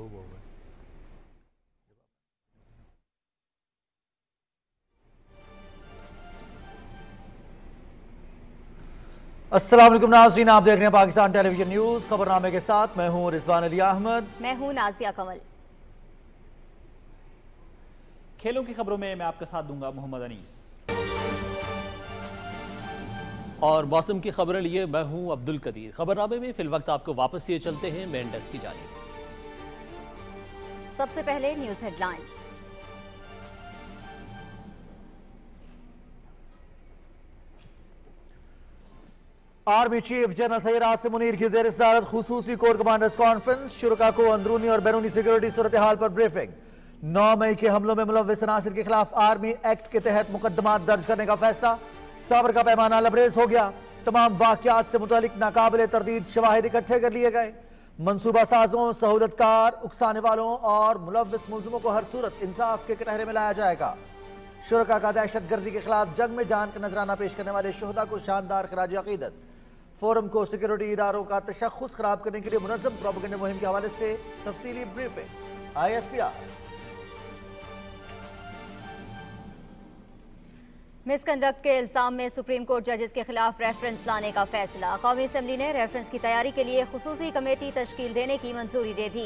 हो गए असलम नाजरीन आप देख रहे हैं पाकिस्तान टेलीविजन न्यूज खबरनामे के साथ मैं हूं रिजवान अली अहमद मैं हूं नाजिया कमल खेलों की खबरों में मैं आपके साथ दूंगा मोहम्मद अनीस और मौसम की खबरें लिए मैं हूं अब्दुल कदीर खबरनामे में फिल वक्त आपको वापस ये चलते हैं डेस्क की जानी सबसे पहले news headlines army chief general Syed Asim Munir की जेर सदारत खसूसी कोर कमांडर्स कॉन्फ्रेंस शुरा को अंदरूनी और बैरूनी सिक्योरिटी सूरत हाल पर ब्रीफिंग नौ मई के हमलों में मुलविस तनासर के खिलाफ आर्मी एक्ट के तहत मुकदमा दर्ज करने का फैसला सब्र का पैमाना लबरेज हो गया तमाम वाकत से मुतलिक नाकबिल तरदीद शवाहिद इकट्ठे कर लिए गए मनसूबा साजों सहूलतकार उकसाने वालों और मुलविस मुलजमों को हर सूरत इंसाफ के कटहरे में लाया जाएगा शुरा का दहशत गर्दी के खिलाफ जंग में जान का नजराना पेश करने वाले शहदा को शानदार खराज अकीदत फोरम को सिक्योरिटी इदारों का तशखस खराब करने के लिए मुनजम प्रोपगेंडा मुहिम के हवाले से तफसीली briefing I S P R misconduct के इल्ज़ाम में सुप्रीम कोर्ट जजेस के खिलाफ रेफरेंस लाने का फैसला कौमी असम्बली ने रेफरेंस की तैयारी के लिए खसूसी कमेटी तश्कील देने की मंजूरी दे दी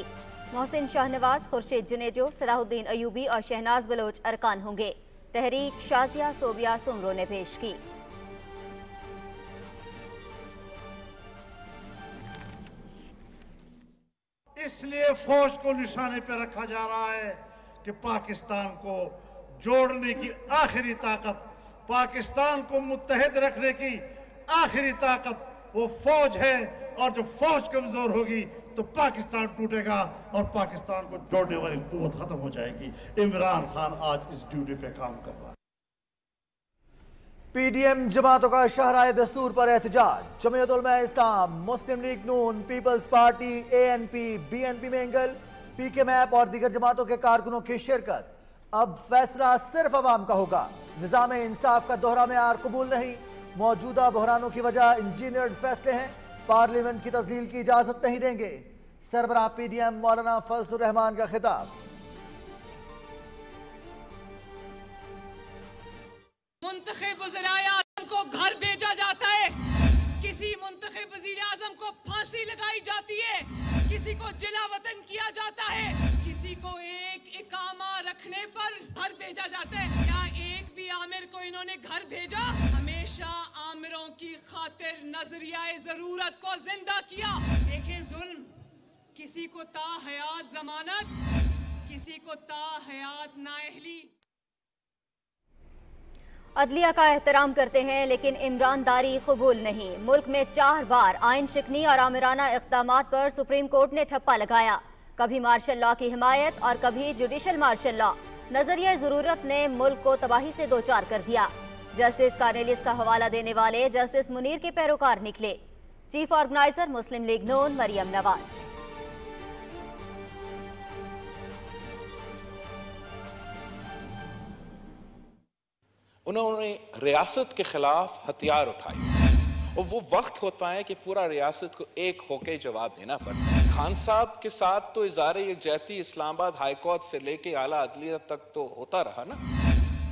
मोहसिन शाहनवाज खुर्शीद जुनेजो सलाहुद्दीन अयूबी और शहनाज बलोच अरकान होंगे तहरीक शाजिया सोबिया सुमरो ने पेश की इसलिए फौज को निशाने पर रखा जा रहा है कि पाकिस्तान को जोड़ने की आखिरी ताकत पाकिस्तान को मुतहद रखने की आखिरी ताकत वो फौज है और जब फौज कमजोर होगी तो पाकिस्तान टूटेगा और पाकिस्तान को जोड़ने वाली कुत खत्म हो जाएगी इमरान खान आज इस ड्यूटी पे काम कर रहा है पी एम जमातों का शहरा दस्तूर पर एहतजाज Jamiat Islam Muslim League Noon Peoples Party A N N BNP में एंगल के मैप और दीगर जमातों के कारकुनों की शिरकत अब फैसला सिर्फ आवाम का होगा निज़ाम इंसाफ का दोहरा मैार कबूल नहीं मौजूदा बहरानों की वजह इंजीनियर्ड फैसले हैं पार्लियामेंट की तस्दील की इजाज़त नहीं देंगे सरबरा पी डी एम मौलाना फजलरहमान का खिताब मुंतब को घर भेजा जाता है किसी मुंतब वजीर आजम को फांसी लगाई जाती है किसी को जिला वतन किया जाता है किसी को एक इकामा रखने पर घर भेजा जाता है क्या एक भी आमिर को इन्होंने घर भेजा हमेशा आमिरों की खातिर नजरिया जरूरत को जिंदा किया देखे जुल्म किसी को ता हयात जमानत किसी को ता हयात नाहली अदलिया का एहतराम करते हैं लेकिन इमरान दारी कबूल नहीं मुल्क में चार बार आयन शिकनी और आमिराना इकदाम पर सुप्रीम कोर्ट ने ठप्पा लगाया कभी मार्शल लॉ की हिमायत और कभी जुडिशल मार्शल लॉ नजरिया ज़रूरत ने मुल्क को तबाही से दो चार कर दिया जस्टिस कार्नेलिस का हवाला देने वाले जस्टिस मुनीर के पैरोकार निकले chief organiser Muslim League Noon Maryam Nawaz उन्होंने रियासत के खिलाफ हथियार उठाए और वो वक्त होता है कि पूरा रियासत को एक होके जवाब देना पड़ता है खान साहब के साथ तो इजार यकजहती इस्लामाबाद हाईकोर्ट से लेके आला अदलिया तक तो होता रहा ना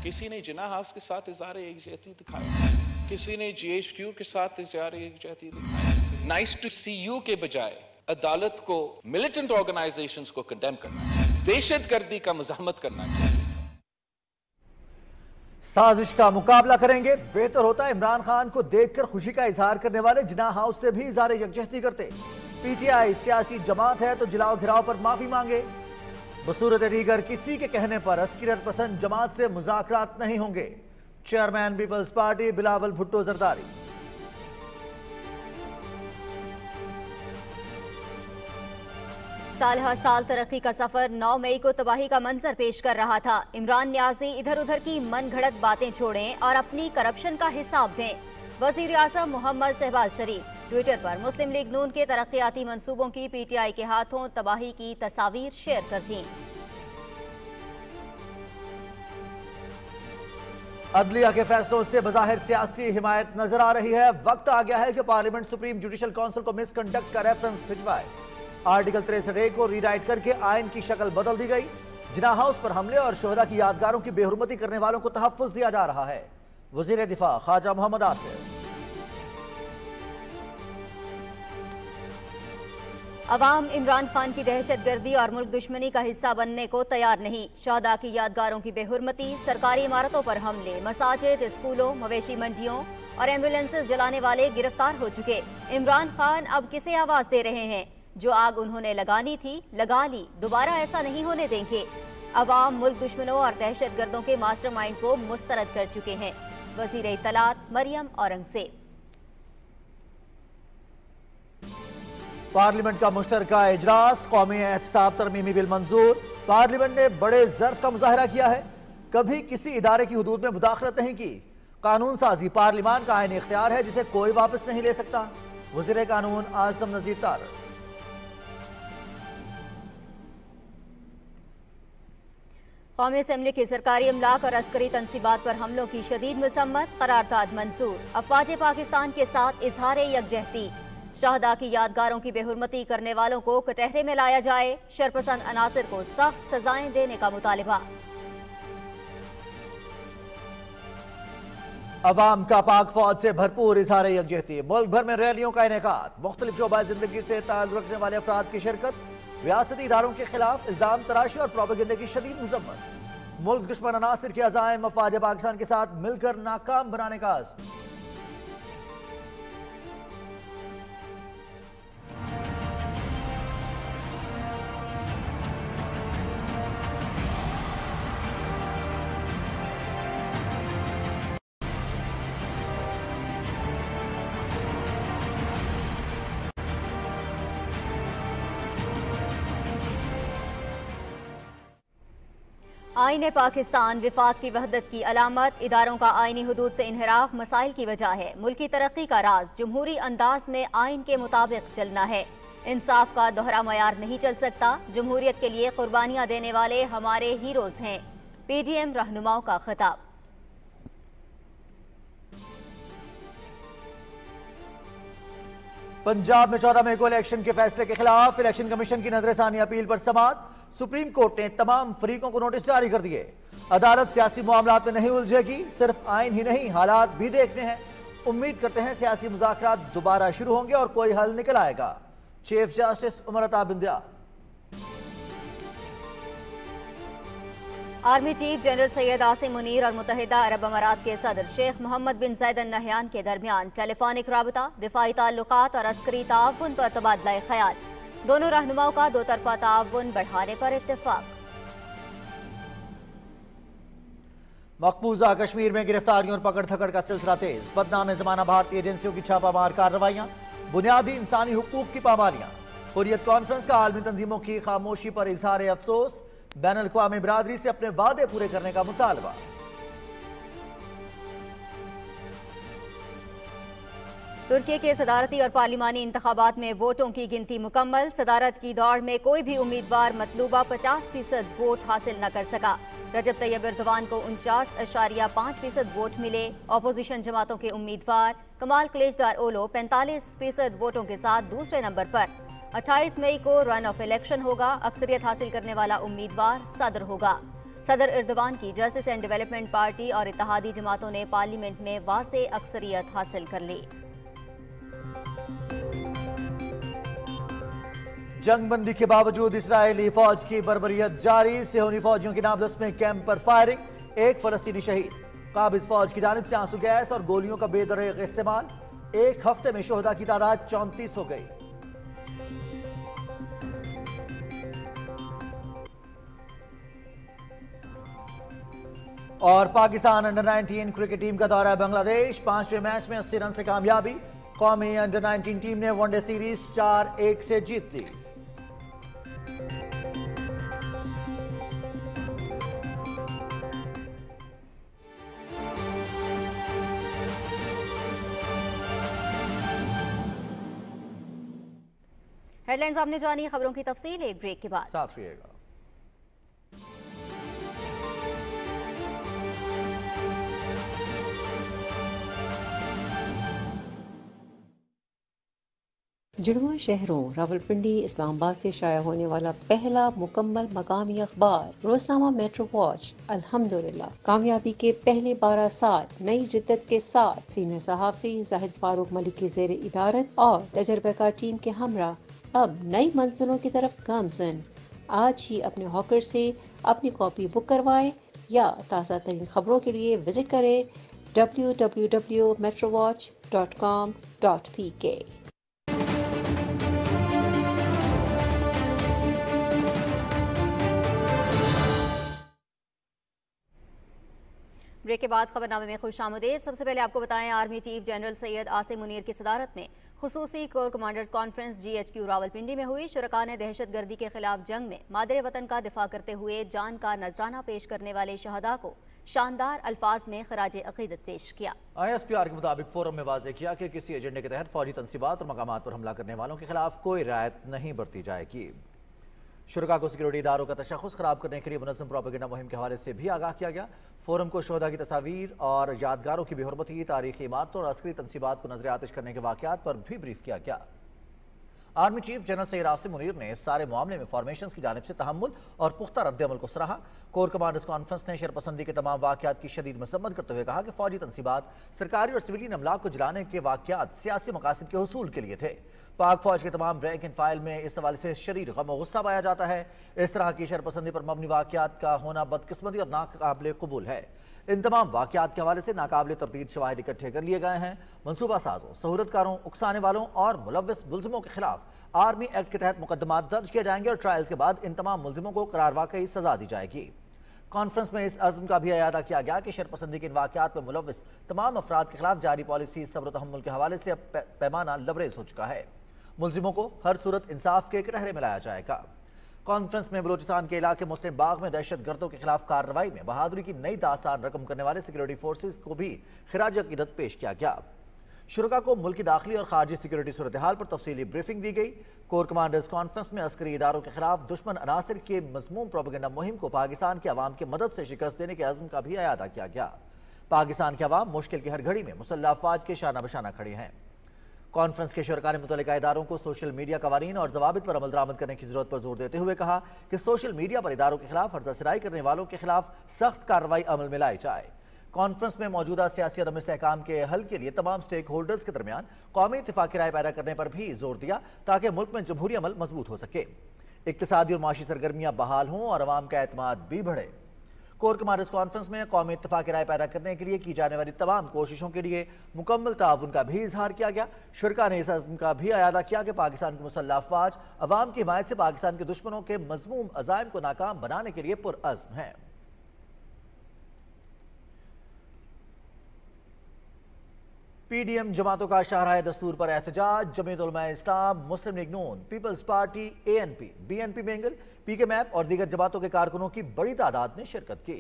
किसी ने जिना हाउस के साथ इजार यकजहती दिखाया किसी ने क्यू के साथ इजार यकजहती दिखाया नाइस टू सी यू के बजाय अदालत को मिलिटेंट ऑर्गेनाइजेशन को कंडेम करना दहशत गर्दी का मजामत करना चाहिए साजिश का मुकाबला करेंगे बेहतर होता इमरान खान को देखकर खुशी का इजहार करने वाले जिना हाउस से भी इजहार यकजहती करते पीटीआई सियासी जमात है तो जिलाओ घिराव पर माफी मांगे बसूरत दीगर किसी के कहने पर अस्किरत पसंद जमात से मुजाकर नहीं होंगे chairman Peoples Party Bilawal Bhutto Zardari साल हर साल तरक्की का सफर 9 मई को तबाही का मंजर पेश कर रहा था इमरान न्याजी इधर उधर की मन घड़त बातें छोड़ें और अपनी करप्शन का हिसाब दें वजीर अजम मोहम्मद शहबाज शरीफ ट्विटर पर मुस्लिम लीग नून के तरक्याती मंसूबों की पीटीआई के हाथों तबाही की तस्वीर शेयर कर दी अदलिया के फैसलों से बाहर सियासी हिमायत नजर आ रही है वक्त आ गया है कि पार्लियामेंट सुप्रीम जुडिशल काउंसिल को मिसकंडक्ट का रेफरेंस भिजवाए आर्टिकल तिरसठ को रीराइट करके आयन की शक्ल बदल दी गई जिना हाउस पर हमले और शोहदा की यादगारों की बेहरमती करने वालों को तहफ़ दिया जा रहा है वजीर दिफा ख्वाजा मोहम्मद आसिफ अवाम इमरान खान की दहशत गर्दी और मुल्क दुश्मनी का हिस्सा बनने को तैयार नहीं शहदा की यादगारों की बेहरमती सरकारी इमारतों पर हमले मसाजिद स्कूलों मवेशी मंडियों और एम्बुलेंसेज जलाने वाले गिरफ्तार हो चुके इमरान खान अब किसे आवाज़ दे रहे हैं जो आग उन्होंने लगानी थी लगा ली दोबारा ऐसा नहीं होने देंगे अवाम मुल्क दुश्मनों और दहशत गर्दों के मास्टर माइंड को मुस्तरद कर चुके हैं वजीर इतलात मरियम औरंगजेब पार्लियामेंट का मुश्तर इजलास कौमी एहतसाब तरमीमी बिल मंजूर पार्लियामेंट ने बड़े जर्फ का मुजाहरा किया है कभी किसी इदारे की हदूद में मुदाखलत नहीं की कानून साजी पार्लियामान का आयन इख्तियार है जिसे कोई वापस नहीं ले सकता वजीर कानून आजम नजीर तारड़ कौमी असम्बली के सरकारी अमलाक और अस्करी तनसीबात पर हमलों की शदीद मसम्मत करारदाद मंजूर अफवाज पाकिस्तान के साथ इजहार यकजहती शहदा की यादगारों की बेहरमती करने वालों को कटहरे में लाया जाए शरपसंद अनासर को सख्त सजाएं देने का मुतालबा अवाम का पाक फौज से भरपूर इजहार यकजहती मुल्क भर में रैलियों का इनका मुख्तलिफ शोबा जिंदगी से ताल्लुक रखने वाले अफराद की शिरकत रियासती इदारों के खिलाफ इल्ज़ाम तराशी और प्रोपेगेंडा की शदीद मजम्मत मुल्क दुश्मन अनासर के अजायम मफाज पाकिस्तान के साथ मिलकर नाकाम बनाने का आज़म आइन पाकिस्तान विफाक की वहदत की अलामत इदारों का आइनी हदूद से इनहराफ मसाइल की वजह है मुल्की तरक्की का राज जमहूरी अंदाज में आइन के मुताबिक चलना है इंसाफ का दोहरा मैार नहीं चल सकता जमहूरियत के लिए कुर्बानियाँ देने वाले हमारे हीरोज़ हैं पी डी एम रहनुमाओं का खिताब पंजाब में चौदह मई को इलेक्शन के फैसले के खिलाफ इलेक्शन कमीशन की नजरसानी अपील पर समाप्त सुप्रीम कोर्ट ने तमाम फरीकों को नोटिस जारी कर दिए अदालत सियासी मामला में नहीं उलझेगी सिर्फ आइन ही नहीं हालात भी देखने हैं उम्मीद करते हैं सियासी मुजाकर दोबारा शुरू होंगे और कोई हल निकल आएगा chief justice Umar Ata Bandial army chief general Syed Asim Munir और मुतहदा अरब अमारात के सदर Sheikh Mohammed bin Zayed Nahyan के दरमियान टेलीफोनिक रबता दिफाई ताल्लुक और अस्करी ताउन पर तबादला ख्याल दोनों रहनुमाओं का दो तरफा ताउन बढ़ाने पर इतफाक़ मकबूजा कश्मीर में गिरफ्तारियों और पकड़ थकड़ का सिलसिला तेज बदनाम जमाना भारतीय एजेंसियों की छापामार कार्रवाइयां बुनियादी इंसानी हकूक की पामालियाँ हुरियत कॉन्फ्रेंस का आलमी तंजीमों की खामोशी पर इजहार अफसोस बैन अवी बरदरी से अपने वादे पूरे करने का मुतालबा तुर्की के सदारती और पार्लिमानी इंतबात में वोटों की गिनती मुकम्मल सदारत की दौड़ में कोई भी उम्मीदवार मतलूबा पचास फीसद वोट हासिल न कर सका रजब तैयब इर्दवान को उनचास अशारिया पाँच फीसद वोट मिले अपोजिशन जमातों के उम्मीदवार कमाल कलेजदार ओलो पैंतालीस फीसद वोटों के साथ दूसरे नंबर पर 28 मई को रन ऑफ इलेक्शन होगा अक्सरियत हासिल करने वाला उम्मीदवार सदर होगा सदर इर्दवान की जस्टिस एंड डेवलपमेंट पार्टी और इतिहादी जमातों ने पार्लियामेंट में वासे अक्सरियत हासिल कर ली जंगबंदी के बावजूद इसराइली फौज की बर्बरियत जारी सेहोनी फौजियों के नाम में कैंप पर फायरिंग एक फलस्तीनी शहीद काबिज फौज की जानब से आंसू गैस और गोलियों का बेदरेग इस्तेमाल एक हफ्ते में शोहदा की तादाद चौंतीस हो गई और पाकिस्तान अंडर 19 क्रिकेट टीम का दौरा है बांग्लादेश पांचवें मैच में अस्सी रन से कामयाबी कौमी अंडर 19 टीम ने वनडे सीरीज चार एक से जीत ली हेडलाइंस आपने जानी खबरों की तफसील एक ब्रेक के बाद साफ रहिएगा जुड़वा शहरों रावलपिंडी इस्लामाबाद से शाया होने वाला पहला मुकम्मल मकामी अखबार रोजनामा मेट्रो वॉच अल्हम्दुलिल्लाह कामयाबी के पहले बारह साल नई जिद्दत के साथ सीनियर सहाफ़ी जाहिद फारूक मलिक की जेर इदारत और तजर्बेकार टीम के हमरा अब नई मंजिलों की तरफ गामजन आज ही अपने हॉकर से अपनी कॉपी बुक करवाएं या ताज़ा तरीन खबरों के लिए विजिट करें W W W Metro Watch dot com dot P K break के बाद खबरनामे में खुश आमदेद सबसे पहले आपको बताएं army chief general Syed Asim Munir की सदारत में खसूसी corps commanders conference G H Q Rawalpindi में हुई शुरा ने दहशत गर्दी के खिलाफ जंग में मादर वतन का दिफा करते हुए जान का नजराना पेश करने वाले शहदा को शानदार अल्फाज में खराज अकीदत पेश किया आई एस पी आर के मुताबिक फोरम में वाजे किया कि किसी एजेंडे के तहत फौजी तनसीबात और मकाम पर हमला करने वालों के खिलाफ कोई रायत नहीं बरती जाएगी शुरा को सिक्योरिटी इदारों का तशखस खराब करने के लिए मुनजम प्रापगेंडा मुहिम के हवाले से भी आगाह किया गया फोरम को शहदा की तस्वीर और यादगारों की बेहरमती तारीखी इमारतों और अस्करी तनसीबात को नजर आतिश करने के वाकत पर भी ब्रीफ किया गया army chief general Syed Asim Munir ने इस सारे मामले में फॉर्मेशन की जानब से तहमुल और पुख्ता रद्दमल को सराहा कोर कमांडर्स कॉन्फ्रेंस ने शरपसंदी के तमाम वाकत की शदीद मसम्मत करते हुए कहा कि फौजी तनसीबात सरकारी और सिविलियन अमलाक को जलाने के वाकत सियासी मकासद के हसूल के लिए थे पाक फौज के तमाम रैंक एंड फाइल में इस हवाले से शरीर गम गुस्सा पाया जाता है इस तरह की शरपसंदी पर मबनी वाकत का होना बदकस्मती और नाकबले कबूल है इन तमाम वाक़ात के हवाले से नाकबले तरतीब शवाहद इकट्ठे कर लिए गए हैं मनसूबा साजों सहूलतकारों उकसाने वालों और मुलविस मुलजमों के खिलाफ आर्मी एक्ट के तहत मुकदमा दर्ज किए जाएंगे और ट्रायल्स के बाद इन तमाम मुलजमों को करार वाकई सजा दी जाएगी कॉन्फ्रेंस में इस अज़म का भी अदा किया गया कि शरपसंदी के इन वाक़ात में मुलविस तमाम अफराद के खिलाफ जारी पॉलिसी सब्र तहमुल के हवाले से अब पैमाना लबरेज हो चुका है मुलजिमों को हर सूरत इंसाफ के कटहरे में लाया जाएगा कॉन्फ्रेंस में बलोचिस्तान के इलाके मुस्लिम बाग में दहशत गर्दों के खिलाफ कार्रवाई में बहादुरी की नई दास्तान रकम करने वाले सिक्योरिटी फोर्सेज को भी खराज अकीदत पेश किया गया शुरा को मुल्क की दाखिली और खारजी सिक्योरिटी सूरत हाल पर तफसीली ब्रीफिंग दी गई कोर कमांडर्स कॉन्फ्रेंस में अस्करी इदारों के खिलाफ दुश्मन अनासर के मजमूम प्रोपेगेंडा मुहिम को पाकिस्तान के अवाम की मदद से शिकस्त देने के अजम का भी अदा किया गया पाकिस्तान के अवाम मुश्किल की हर घड़ी में मुसल्ला अफवाज के शाना बशाना खड़े हैं कॉन्फ्रेंस के शरकार ने मुतल इदारों को सोशल मीडिया कवानीन और जवाबित पर अमल दरामद करने की जरूरत पर जोर देते हुए कहा कि सोशल मीडिया पर इदारों के खिलाफ अर्जा सराई करने वालों के खिलाफ सख्त कार्रवाई अमल में लाई जाए कॉन्फ्रेंस में मौजूदा सियासी और इसकाम के हल के लिए तमाम स्टेक होल्डर्स के दरमियान कौमी इतफाक राय पैदा करने पर भी जोर दिया ताकि मुल्क में जमहूरी अमल मजबूत हो सके इकतदी और माशी सरगर्मियाँ बहाल हों और आवाम का अतमाद भी बढ़े कोर कमांडर्स कॉन्फ्रेंस में कौमी इतफाक राय पैदा करने के लिए की जाने वाली तमाम कोशिशों के लिए मुकम्मल ताउन का भी इजहार किया गया शुरा ने इस अजम का भी अदा किया कि पाकिस्तान की मुसल्ह अफवाज अवाम की हिमायत से पाकिस्तान के दुश्मनों के मजमूम अजायम को नाकाम बनाने के लिए पुरज़म है पी डी एम जमातों का शाहरा दस्तूर पर एहतजाज Jamiat Ulema Islam Muslim League Noon Peoples Party A N P B N P बेंगल पीके मैप और दीगर जमातों के कारकुनों की बड़ी तादाद ने शिरकत की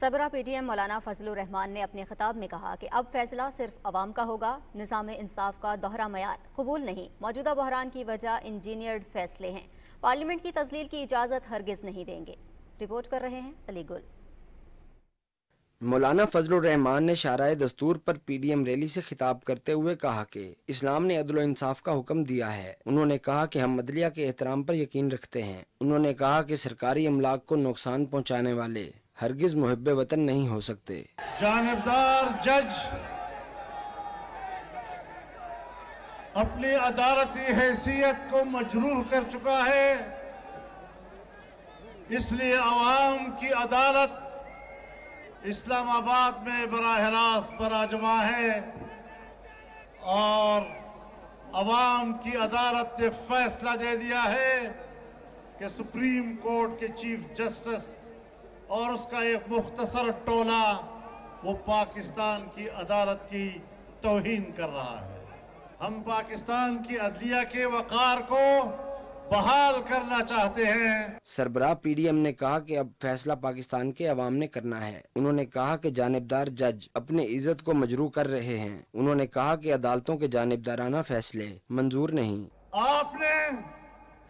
सबरा पीटीएम मौलाना फजल रहमान ने अपने खिताब में कहा कि अब फैसला सिर्फ आवाम का होगा निज़ाम इंसाफ का दोहरा मैार कबूल नहीं मौजूदा बहरान की वजह इंजीनियर्ड फैसले हैं पार्लियामेंट की तजलील की इजाज़त हरगिज़ नहीं देंगे रिपोर्ट कर रहे हैं अली गुल मौलाना फजलरहमान ने शारा दस्तूर पर एम रैली से खिताब करते हुए कहा कि इस्लाम ने अदल इंसाफ का हुक्म दिया है उन्होंने कहा कि हम मदलिया के एहतराम पर यकीन रखते हैं उन्होंने कहा कि सरकारी अमलाक को नुकसान पहुँचाने वाले हरगिज मुहब वतन नहीं हो सकते जानबदार जज अपनी अदालती हैसियत को मजरूह कर चुका है इसलिए आवाम की अदालत इस्लामाबाद में बरह रास्त पर आजमा है और आवाम की अदालत ने फैसला दे दिया है कि सुप्रीम कोर्ट के चीफ जस्टिस और उसका एक मुख्तसर टोला वो पाकिस्तान की अदालत की तोहन कर रहा है हम पाकिस्तान की अदलिया के वक़ार को बहाल करना चाहते हैं सरबराह पीडीएम ने कहा कि अब फैसला पाकिस्तान के अवाम ने करना है उन्होंने कहा कि जानबदार जज अपनी इज्जत को मजरू कर रहे हैं उन्होंने कहा कि अदालतों के जानबदाराना फैसले मंजूर नहीं आपने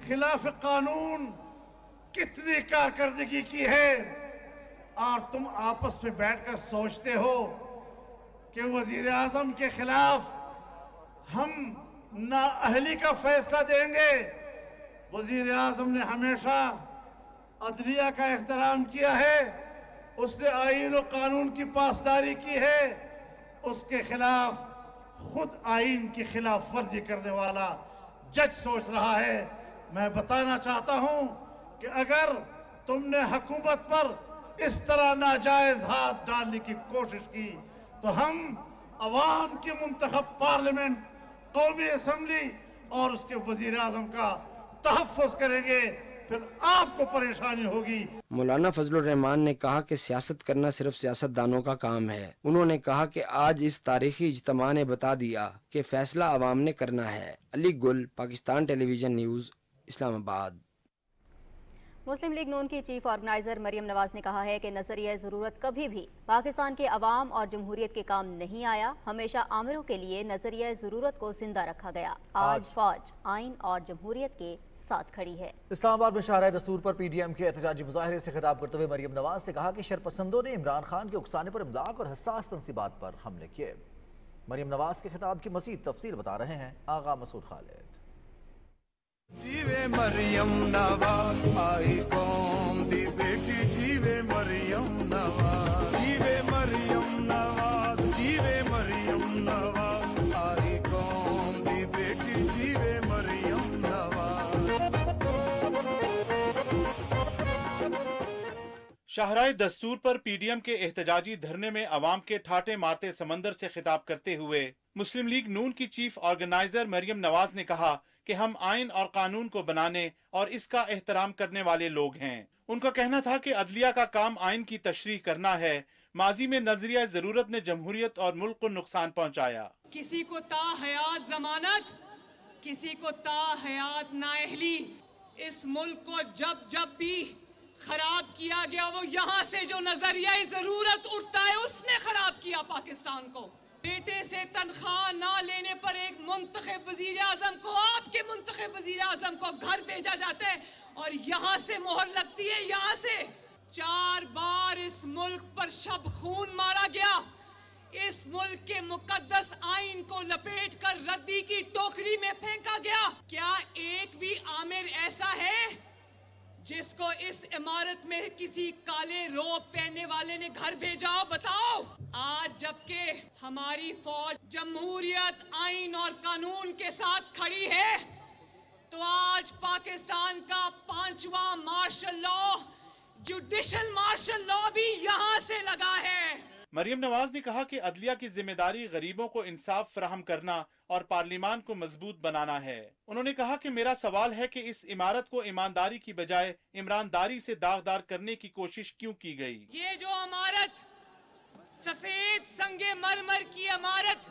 खिलाफ कानून कितनी कारकर्दगी की है और तुम आपस में कर सोचते हो कि वजीर आजम के खिलाफ हम अहली का फैसला देंगे वजीर अजम ने हमेशा अदलिया का एहतराम किया है उसने आइन और कानून की पासदारी की है उसके खिलाफ खुद आइन की खिलाफ वर्जी करने वाला जज सोच रहा है मैं बताना चाहता हूँ कि अगर तुमने हकूमत पर इस तरह नाजायज हाथ डालने की कोशिश की तो हम अवाम की मुंतब पार्लियामेंट कौमी असम्बली और उसके वजीर अजम का तहफ़ करेंगे फिर आपको परेशानी होगी मौलाना फजल रहमान ने कहा कि सियासत करना सिर्फ सियासतदानों का काम है उन्होंने कहा कि आज इस तारीखी इजतम ने बता दिया कि फैसला आवाम ने करना है Ali Gul Pakistan television news Islamabad Muslim League Noon की चीफ ऑर्गेनाइजर मरियम नवाज ने कहा है कि नजरिया ज़रूरत कभी भी पाकिस्तान के अवाम और जमहूरियत के काम नहीं आया हमेशा आमिरों के लिए नजरिया ज़रूरत को जिंदा रखा गया आज फौज आइन और जमहूरियत के साथ खड़ी है इस्लामाबाद में शाहरा दस्तूर पर पीडीएम के एहतजाजी मुजाहरे से खिताब करते हुए मरियम नवाज ने कहा कि शरपसंदों ने इमरान खान के उकसाने पर इमलाक और हसास तनसीबात पर हमले किए मरियम नवाज के खिताब की मजीद तफसी बता रहे हैं आगा मसूद खालिद जीवे मरियम नवाज आई कौम दी बेटी जीवे मरियम नवाज जीवे मरियम नवाज जीवे शाहराय दस्तूर पर पीडीएम के एहतजाजी धरने में अवाम के ठाटे मारते समंदर से खिताब करते हुए मुस्लिम लीग नून की चीफ ऑर्गेनाइजर मरियम नवाज ने कहा कि हम आयन और कानून को बनाने और इसका एहतराम करने वाले लोग हैं उनका कहना था कि अदलिया का काम आयन की तशरी करना है माजी में नजरिया जरूरत ने जमहूरियत और मुल्क को नुकसान पहुँचाया किसी को ताहयात जमानत किसी को ताहयात नाहली इस मुल्क को जब जब भी खराब किया गया वो यहाँ से जो नजरिया जरूरत उठता है उसने खराब किया पाकिस्तान को बेटे से तनख्वाह ना लेने पर एक मुंतब वजीर अजम को आपके मुंतब वजीर अजम को घर भेजा जाता है और यहाँ से मोहर लगती है यहाँ से चार बार इस मुल्क पर शब खून मारा गया इस मुल्क के मुकदस आइन को लपेट कर रद्दी की टोकरी में फेंका गया क्या एक भी आमिर ऐसा है जिसको इस इमारत में किसी काले रोब पहनने वाले ने घर भेजा बताओ आज जबकि हमारी फौज जमहूरियत आइन और कानून के साथ खड़ी है तो आज पाकिस्तान का पांचवा martial law judicial martial law भी यहाँ से लगा है मरियम नवाज ने कहा कि अदलिया की जिम्मेदारी गरीबों को इंसाफ फराहम करना और पार्लियमान को मजबूत बनाना है उन्होंने कहा कि मेरा सवाल है कि इस इमारत को ईमानदारी की बजाय इमरानदारी से दागदार करने की कोशिश क्यों की गई ये जो इमारत सफेद संगे मरमर की इमारत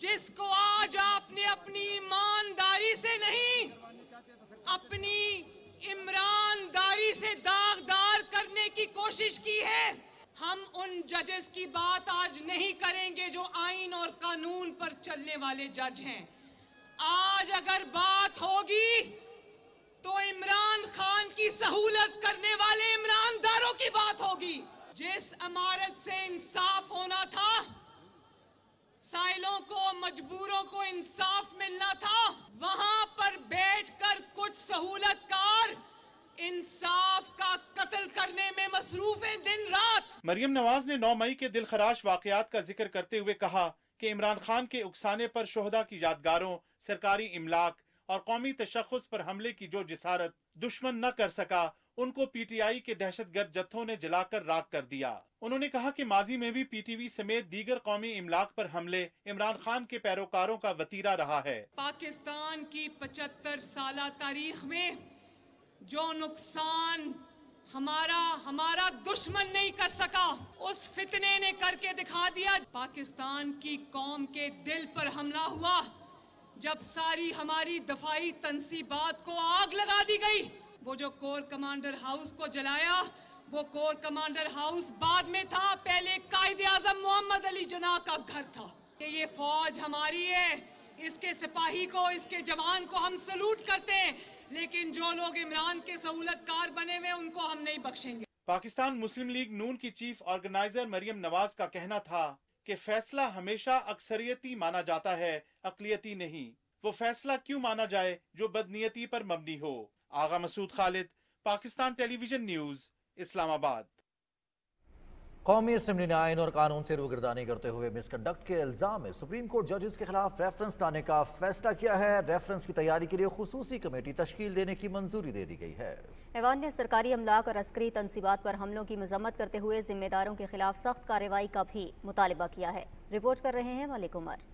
जिसको आज आपने अपनी ईमानदारी से नहीं अपनी इमरानदारी से दागदार करने की कोशिश की है हम उन जजेस की बात आज नहीं करेंगे जो आइन और कानून पर चलने वाले जज हैं आज अगर बात होगी तो इमरान खान की सहूलत करने वाले इमरानदारों की बात होगी जिस इमारत से इंसाफ होना था साइलों को मजबूरों को इंसाफ मिलना था वहां पर बैठकर कुछ सहूलतकार इंसाफ का कत्ल करने में मसरूफ है दिन रात मरियम नवाज ने 9 मई के दिल खराश वाकयात का जिक्र करते हुए कहा कि इमरान खान के उकसाने पर शहदा की यादगारों सरकारी इमलाक और कौमी तशखस पर हमले की जो जिसारत दुश्मन न कर सका उनको पीटीआई के दहशत गर्द जत्थों ने जलाकर राख कर दिया उन्होंने कहा कि माजी में भी पीटीवी समेत दीगर कौमी इमलाक पर हमले इमरान खान के पैरोकारों का वतीरा रहा है पाकिस्तान की पचहत्तर साल तारीख में जो नुकसान हमारा हमारा दुश्मन नहीं कर सका उस फितने ने करके दिखा दिया पाकिस्तान की कौम के दिल पर हमला हुआ जब सारी हमारी दफाई तनसीबात को आग लगा दी गई वो जो कोर कमांडर हाउस को जलाया वो कोर कमांडर हाउस बाद में था पहले कायदे आजम मोहम्मद अली जना का घर था कि ये फौज हमारी है इसके सिपाही को इसके जवान को हम सल्यूट करते हैं लेकिन जो लोग इमरान के कार बने हुए उनको हम नहीं बख्शेंगे पाकिस्तान मुस्लिम लीग नून की चीफ ऑर्गेनाइजर मरियम नवाज का कहना था कि फैसला हमेशा अक्सरियती माना जाता है अकलियती नहीं वो फैसला क्यों माना जाए जो बदनीयती पर मबनी हो आगा मसूद खालिद पाकिस्तान टेलीविजन न्यूज इस्लामाबाद कौमी असम्बली ने आयन और कानून से रूगरदानी करते हुए मिसकंडक्ट के इल्ज़ाम में सुप्रीम कोर्ट जजेस के खिलाफ रेफरेंस लाने का फैसला किया है रेफरेंस की तैयारी के लिए खसूस कमेटी तश्ल देने की मंजूरी दे दी गई है ऐवान ने सरकारी अमलाक और अस्करी तनसीबात पर हमलों की मजम्मत करते हुए जिम्मेदारों के खिलाफ सख्त कार्रवाई का भी मुतालबा किया है रिपोर्ट कर रहे हैं मालिक उमर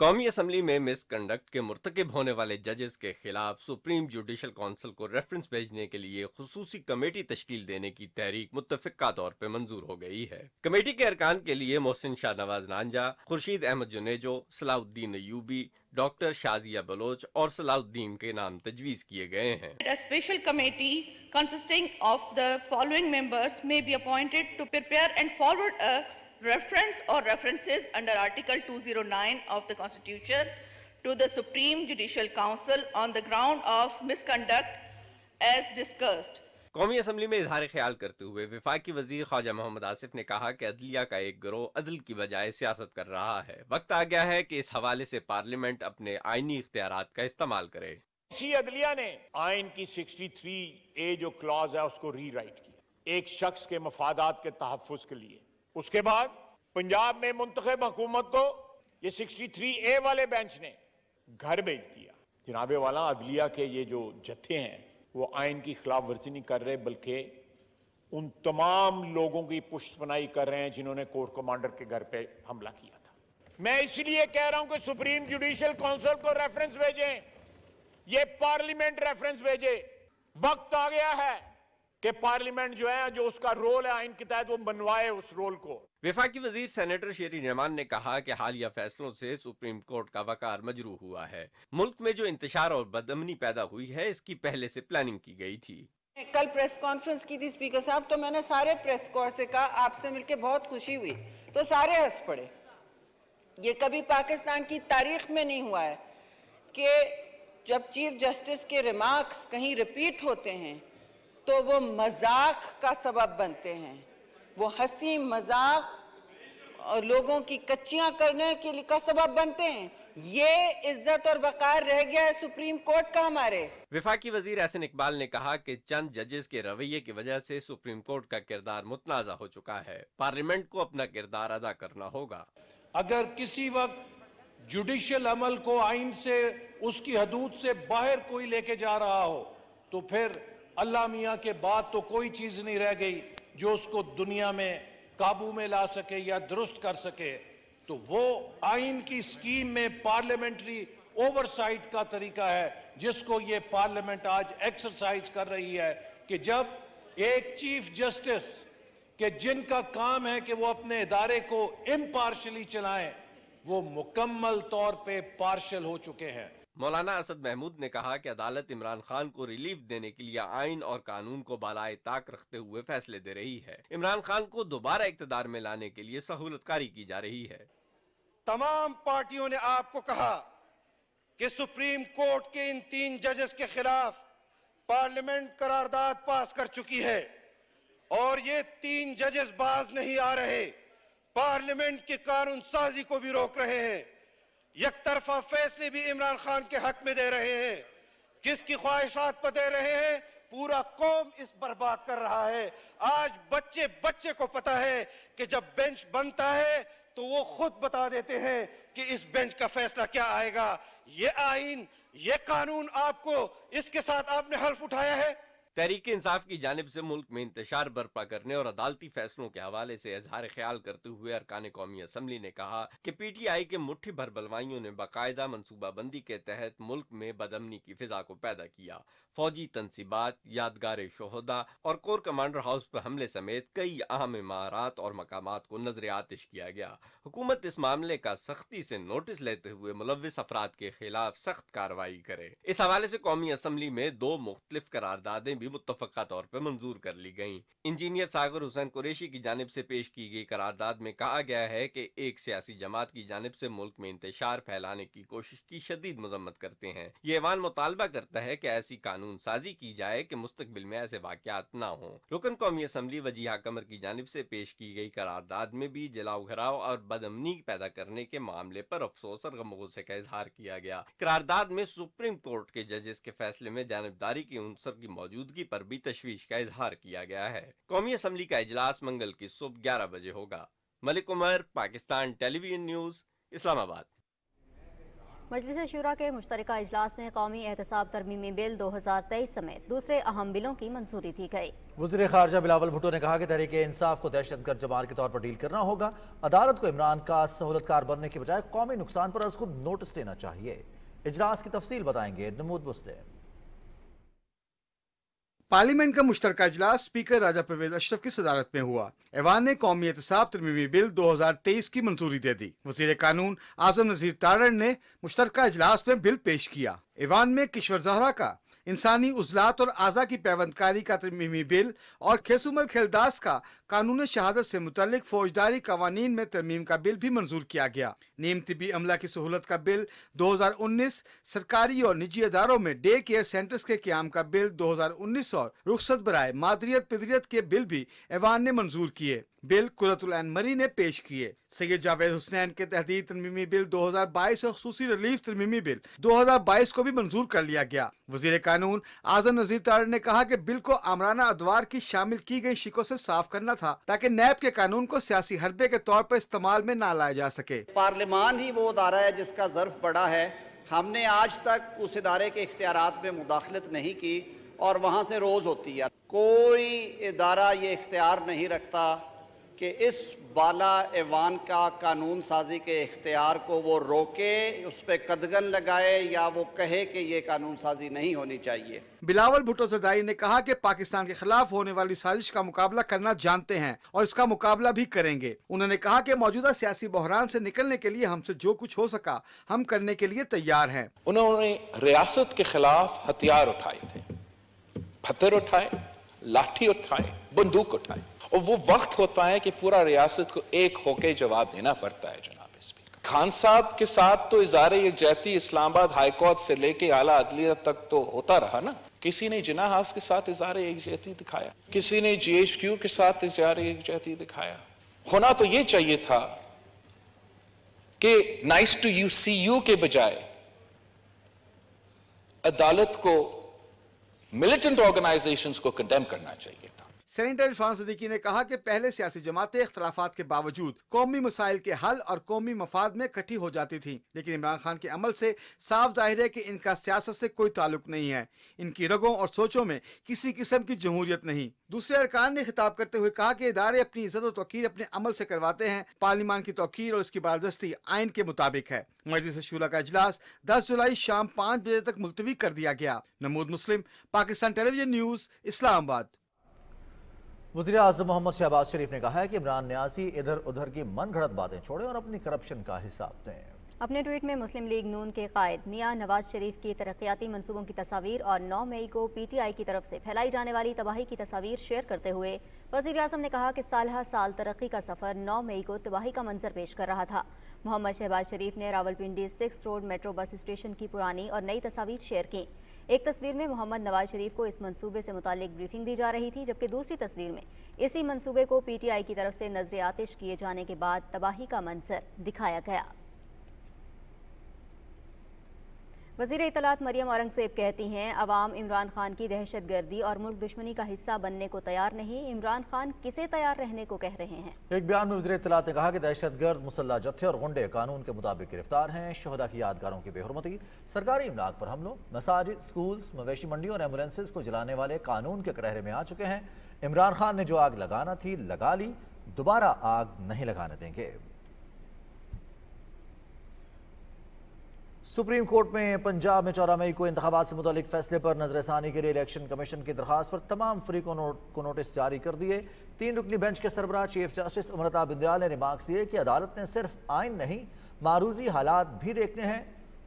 कौमी असम्बली में मिसकंडक्ट के मुरतकब होने वाले जजेस के खिलाफ सुप्रीम जुडिशल काउंसिल को रेफरेंस भेजने के लिए खसूसी कमेटी तश्ल देने की तहरीक मुतफिका तौर पर मंजूर हो गई है कमेटी के अरकान के लिए मोहसिन शाह नवाज नानजा खुर्शीद अहमद जुनेजो सलाउद्दीन यूबी डॉक्टर शाजिया बलोच और सलाउद्दीन के नाम तजवीज़ किए गए हैं special committee consisting of the following members may be appointed to prepare and forward a reference or references under Article 209 of the Constitution to the Supreme Judicial Council on the ground of misconduct as discussed. कौमी assembly में इजहार ख्याल करते हुए विफाकी वजीर ख्वाजा मोहम्मद आसिफ ने कहा कि अदलिया का एक गिरोह अदल की बजाय सियासत कर रहा है वक्त आ गया है कि इस हवाले से पार्लियामेंट अपने आइनी इख्तियार का इस्तेमाल करे इसी अदलिया ने आइन की 63 ए जो क्लॉज है उसको रीराइट किया एक शख्स के मफादात के तहफ़ के लिए उसके बाद पंजाब में मुंतब हुकूमत को ये 63 ए वाले बेंच ने घर भेज दिया जनाबे वाला अदलिया के ये जो जत्थे हैं वो आइन की खिलाफ वर्जी नहीं कर रहे बल्कि उन तमाम लोगों की बनाई कर रहे हैं जिन्होंने कोर्ट कमांडर के घर पे हमला किया था मैं इसलिए कह रहा हूं कि सुप्रीम जुडिशियल काउंसिल को रेफरेंस भेजें ये पार्लियामेंट रेफरेंस भेजे वक्त आ गया है कि पार्लियामेंट जो है जो उसका रोल है आइन के तहत वो बनवाए उस रोल को विफाकी वजीर सेनेटर शेरी रहमान ने कहा कि हालिया फैसलों से सुप्रीम कोर्ट का वकार मजरू हुआ है मुल्क में जो इंतजार और बदमनी पैदा हुई है इसकी पहले से प्लानिंग की गई थी कल प्रेस कॉन्फ्रेंस की थी स्पीकर साहब तो मैंने सारे प्रेस कोर से कहा आपसे मिलकर बहुत खुशी हुई तो सारे हंस पड़े ये कभी पाकिस्तान की तारीख में नहीं हुआ है कि जब चीफ जस्टिस के रिमार्क्स कहीं रिपीट होते हैं तो वो मजाक का सबब बनते हैं वो हंसी मजाक और लोगों की कच्चियां करने के लिए का सबब बनते हैं ये इज्जत और वकार रह गया है सुप्रीम कोर्ट का हमारे विफाकी वजीर एहसन इकबाल ने कहा कि चंद जजेस के रवैये की वजह से सुप्रीम कोर्ट का किरदार मुतनाजा हो चुका है पार्लियामेंट को अपना किरदार अदा करना होगा अगर किसी वक्त जुडिशियल अमल को आइन से उसकी हदूद से बाहर कोई लेके जा रहा हो तो फिर अल्लाह मियाँ के बाद तो कोई चीज़ नहीं रह गई जो उसको दुनिया में काबू में ला सके या दुरुस्त कर सके तो वो आइन की स्कीम में पार्लियामेंट्री ओवरसाइट का तरीका है जिसको ये पार्लियामेंट आज एक्सरसाइज कर रही है कि जब एक चीफ जस्टिस के जिनका काम है कि वो अपने इदारे को इम्पार्शली चलाएं वो मुकम्मल तौर पे पार्शल हो चुके हैं मौलाना असद महमूद ने कहा कि अदालत इमरान खान को रिलीफ देने के लिए आइन और कानून को बालाए ताक रखते हुए फैसले दे रही है इमरान खान को दोबारा इकतदार में लाने के लिए सहूलतकारी की जा रही है तमाम पार्टियों ने आपको कहा कि सुप्रीम कोर्ट के इन तीन जजेस के खिलाफ पार्लियामेंट करारदाद पास कर चुकी है और ये तीन जजेस बाज नहीं आ रहे पार्लियामेंट की कानून साजी को भी रोक रहे हैं एक तरफा फैसले भी इमरान खान के हक में दे रहे हैं किसकी ख्वाहिशात पर दे रहे हैं पूरा कौम इस बर्बाद कर रहा है आज बच्चे बच्चे को पता है कि जब बेंच बनता है तो वो खुद बता देते हैं कि इस बेंच का फैसला क्या आएगा ये आइन ये कानून आपको इसके साथ आपने हल्फ उठाया है तहरीक इंसाफ की जानब से मुल्क में इंतजार बर्पा करने और अदालती फैसलों के हवाले से इजहार ख्याल करते हुए अरकान कौमी असम्बली ने कहा कि पी टी आई के मुठ्ठी भर बलवाइयों ने बाकायदा मनसूबाबंदी के तहत मुल्क में बदमनी की फिजा को पैदा किया फौजी तनसीबात यादगार शहदा और कोर कमांडर हाउस पर हमले समेत कई अहम इमारत और मकाम को नजर आतिश किया गया हुकूमत इस मामले का सख्ती से नोटिस लेते हुए मुलविस अफराद के खिलाफ सख्त कार्रवाई करे इस हवाले ऐसी कौमी असम्बली में दो मुख्तलिफ करारदादे भी मुतफ़ा तौर पर मंजूर कर ली गयी इंजीनियर सागर हुसैन कुरेशी की जानब ऐसी पेश की गयी करारदाद में कहा गया है की एक सियासी जमात की जानब ऐसी मुल्क में इंतजार फैलाने की कोशिश की शदीद मजम्मत करते हैं ये ऐवान मुतालबा करता है की ऐसी कानून कानून साजी की जाए कि मुस्तबिल में ऐसे वाकत न हो रुकन कौमी असम्बली वजीहा कमर की जानब ऐसी पेश की गयी करारदाद में भी जलाओ घराव और बदमनी पैदा करने के मामले आरोप अफसोस और गमगुस्से का इजहार किया गया करारदाद में सुप्रीम कोर्ट के जजेस के फैसले में जानबदारी की उनसर की मौजूदगी आरोप भी तशवीश का इजहार किया गया है कौमी असम्बली का इजलास मंगल की सुबह ग्यारह बजे होगा मलिक उमर पाकिस्तान टेलीविजन न्यूज इस्लामाबाद मजलिस शुरा के मुश्तर अजलास में कौमी एहतसाब तरमीमी बिल दो हज़ार तेईस समेत दूसरे अहम बिलों की मंजूरी दी गई वजी खारजा बिलावल भुटो ने कहा कि तहरीक इंसाफ को दहशत गर्द जमान के तौर पर डील करना होगा अदालत को इमरान का सहूलतकार बनने के बजाय कौमी नुकसान पर खुद नोटिस देना चाहिए इजलास की तफसील बताएंगे नमूद मुस्लिम पार्लियामेंट का मुश्तर अजलास स्पीकर राजा परवेज अशरफ की सदारत में हुआ ऐवान ने कौमी एहतसाब तरमीमी बिल 2023 की मंजूरी दे दी वजीर कानून आजम नजीर तारण ने मुश्तर इजलास में बिल पेश किया ऐवान में किशोर जहरा का इंसानी उजलात और आज़ा की पैबंदकारी का तरमीमी बिल और खेसुमल खेलदास का कानून शहादत से मुतलिक फौजदारी कवानी में तरमीम का बिल भी मंजूर किया गया नीम तबी अमला की सहूलत का बिल 2019 सरकारी और निजी अदारों में डे केयर सेंटर्स के क्याम का बिल 2019 और रुख्सत बरए मादरियत पदरीत के बिल भी ऐवान ने मंजूर किए बिल कुरतुलैन मरी ने पेश किए सैयद जावेद हुसनैन के तहदीद तरमीमी बिल 2022 और खूसी रिलीफ तरमीमी बिल 2022 को भी मंजूर कर लिया गया वजीर कानून आजम नजीर तार ने कहा कि बिल को आमराना अदवार की शामिल की गई शिकों से साफ करना था ताकि नैब के कानून को सियासी हरबे के तौर पर इस्तेमाल में ना लाया जा सके पार्लियामान ही वो अदारा है जिसका जर्फ बड़ा है हमने आज तक उस इदारे के इख्तियार में मुदाखलत नहीं की और वहाँ से रोज़ होती है कोई इदारा ये इख्तियार नहीं रखता कि इस बाला एवान का कानून साजी के इख्तियार को वो रोके उस पर कदगन लगाए या वो कहे कि ये कानून साजी नहीं होनी चाहिए बिलावल भुटो जदाई ने कहा कि पाकिस्तान के खिलाफ होने वाली साजिश का मुकाबला करना जानते हैं और इसका मुकाबला भी करेंगे उन्होंने कहा कि मौजूदा सियासी बहरान से निकलने के लिए हमसे जो कुछ हो सका हम करने के लिए तैयार हैं उन्होंने रियासत के खिलाफ हथियार उठाए थे पत्थर उठाए लाठी उठाए बंदूक उठाए और वो वक्त होता है कि पूरा रियासत को एक होके जवाब देना पड़ता है जनाब स्पीकर खान साहब के साथ तो इजार यकजहती इस्लामाबाद हाईकोर्ट से लेके आला अदलिया तक तो होता रहा ना किसी ने जिना हाउस के साथ इजार यकजहती दिखाया किसी ने जी एच क्यू के साथ इजार यकजहती दिखाया होना तो ये चाहिए था कि नाइस टू यू सी यू के बजाय अदालत को मिलिटेंट ऑर्गेनाइजेशंस को कंडेम करना चाहिए था सेनेटर इरफान सदीकी ने कहा कि पहले सियासी जमातें इख्तलाफात के बावजूद कौमी मसाइल के हल और कौमी मफाद में इकट्ठी हो जाती थी लेकिन इमरान खान के अमल से साफ जाहिर है कि इनका सियासत से कोई ताल्लुक नहीं है इनकी रगों और सोचों में किसी किस्म की जमहूरियत नहीं दूसरे अरकान ने खिताब करते हुए कहा कि इदारे अपनी इज्जत और तोकीर अपने अमल से करवाते हैं पार्लिमान की तोकीर और इसकी बारदस्ती आइन के मुताबिक है मजलिस शूला का अजलास दस जुलाई शाम पाँच बजे तक मुलतवी कर दिया गया नमूद मुस्लिम पाकिस्तान टेलीविजन न्यूज इस्लामाबाद वजी अजम मोहम्मद शहबाज शरीफ ने कहा है कि इमरान न्याजी इधर उधर की मन घड़त बातें छोड़े और अपनी करप्शन का हिसाब दें अपने ट्वीट में मुस्लिम लीग नून के कायद मियाँ नवाज शरीफ की तरक्याती मनसूबों की तस्वीर और 9 मई को पीटीआई की तरफ से फैलाई जाने वाली तबाही की तस्वीर शेयर करते हुए वजीर अजम ने कहा कि साल साल तरक्की का सफर 9 मई को तबाही का मंजर पेश कर रहा था मोहम्मद शहबाज शरीफ ने Rawalpindi six road metro bus station की पुरानी और नई तस्वीर शेयर की एक तस्वीर में मोहम्मद नवाज शरीफ को इस मंसूबे से मुतालिक ब्रीफिंग दी जा रही थी जबकि दूसरी तस्वीर में इसी मंसूबे को पीटीआई की तरफ से नजर आतिश किए जाने के बाद तबाही का मंजर दिखाया गया वजीर इतलात मरियम औरंगजेब कहती हैं अवाम इमरान खान की दहशत गर्दी और मुल्क दुश्मनी का हिस्सा बनने को तैयार नहीं इमरान खान किसे तैयार रहने को कह रहे हैं एक बयान में वजी इतलात ने कहा कि दहशत गर्द मुसल्ह जत्थे और गुंडे कानून के मुताबिक गिरफ्तार हैं शहदा की यादगारों की बेहरमती सरकारी इमलाक पर हमलों मसाज स्कूल मवेशी मंडियों और एम्बुलेंसेज को जलाने वाले कानून के करहरे में आ चुके हैं इमरान खान ने जो आग लगाना थी लगा ली दोबारा आग नहीं लगाने देंगे सुप्रीम कोर्ट में पंजाब में चौदह मई को इंतबात से मुतलिक फैसले पर नजरसानी के लिए इलेक्शन कमीशन की दरखास्त पर तमाम फरीकों नो, को नोटिस जारी कर दिए तीन रुकनी बेंच के सरबराह चीफ जस्टिस अमृता बिंदयाल ने रिमार्क्स दिए कि अदालत ने सिर्फ आइन नहीं मारूजी हालात भी देखने हैं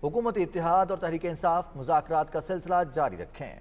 हुकूमती इतिहाद और तहरीक इंसाफ मुजाकर का सिलसिला जारी रखें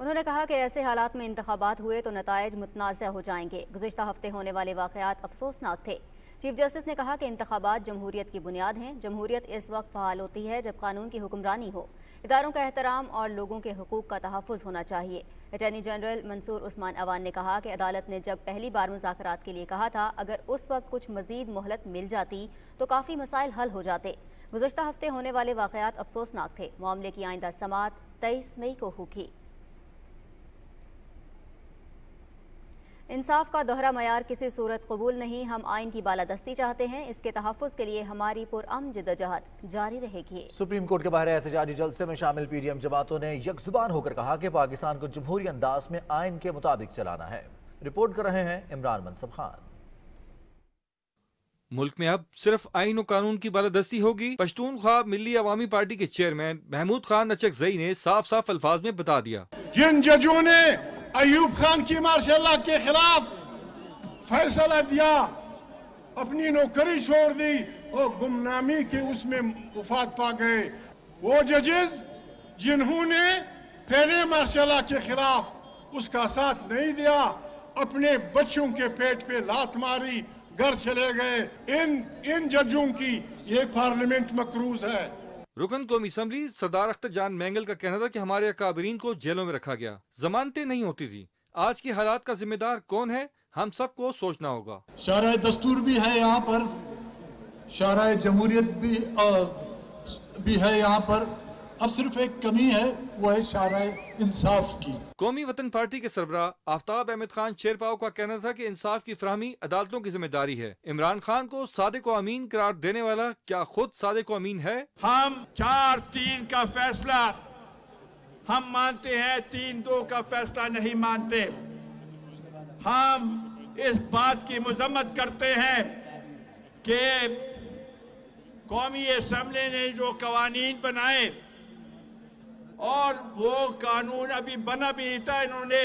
उन्होंने कहा कि ऐसे हालात में इंतबात हुए तो नतज मुतनाज़ हो जाएंगे गुजशत हफ्ते होने वाले वाकत अफसोसनाक थे चीफ जस्टिस ने कहा कि इंतबात जमहूरियत की बुनियाद हैं जमहूरियत इस वक्त बहाल होती है जब कानून की हुक्मरानी हो इदारों का एहतराम और लोगों के हकूक़ का तहफ़ होना चाहिए अटर्नी जनरल मंसूर उस्मान अवान ने कहा कि अदालत ने जब पहली बार मुजात के लिए कहा था अगर उस वक्त कुछ मजीद मोहलत मिल जाती तो काफ़ी मसाइल हल हो जाते गुजशत हफ्ते होने वाले वाक़ात अफसोसनाक थे मामले की आइंदा समात तेईस मई को होगी इंसाफ का दोहरा मैार किसी सूरत कबूल नहीं हम आइन की बालादस्ती चाहते हैं इसके तहफ़ के लिए हमारी पुरम जदोजहद जारी रहेगी सुप्रीम कोर्ट के बाहर एहतजाजी जलसे में शामिल पी डी एम जमातों ने यकजुबान होकर कहा कि पाकिस्तान को जमहूरी अंदाज में आइन के मुताबिक चलाना है रिपोर्ट कर रहे हैं इमरान मनसब खान मुल्क में अब सिर्फ आइन और कानून की बालादस्ती होगी पश्तून खा मिली अवामी पार्टी के चेयरमैन महमूद खान नचक जई ने साफ साफ अल्फाज में बता दिया जिन जजों ने अयूब खान की मार्शाला के खिलाफ फैसला दिया अपनी नौकरी छोड़ दी और गुमनामी के उसमें उफात पा गए वो जजेस जिन्होंने पहले मार्शाला के खिलाफ उसका साथ नहीं दिया अपने बच्चों के पेट पे लात मारी घर चले गए इन इन जजों की ये पार्लियामेंट मकरूज है रुकन कौमी असम्बली सरदार अख्तर जान मैंगल का कहना था कि हमारे अकाबरीन को जेलों में रखा गया जमानतें नहीं होती थी आज के हालात का जिम्मेदार कौन है हम सबको सोचना होगा शारा दस्तूर भी है यहाँ पर शारा जमहूरियत भी, भी है यहाँ पर अब सिर्फ एक कमी है वो है शारा इंसाफ की कौमी वतन पार्टी के सरबरा आफ्ताब अहमद खान शेरपाओ का कहना था की इंसाफ की फ्राहमी अदालतों की जिम्मेदारी है इमरान खान को सादे को अमीन करार देने वाला क्या खुद सादे को अमीन है हम चार तीन का फैसला हम मानते हैं तीन दो का फैसला नहीं मानते हम इस बात की मजम्मत करते हैं कि कौमी असम्बली ने जो कवानीन बनाए और वो कानून अभी बना भी नहीं था इन्होंने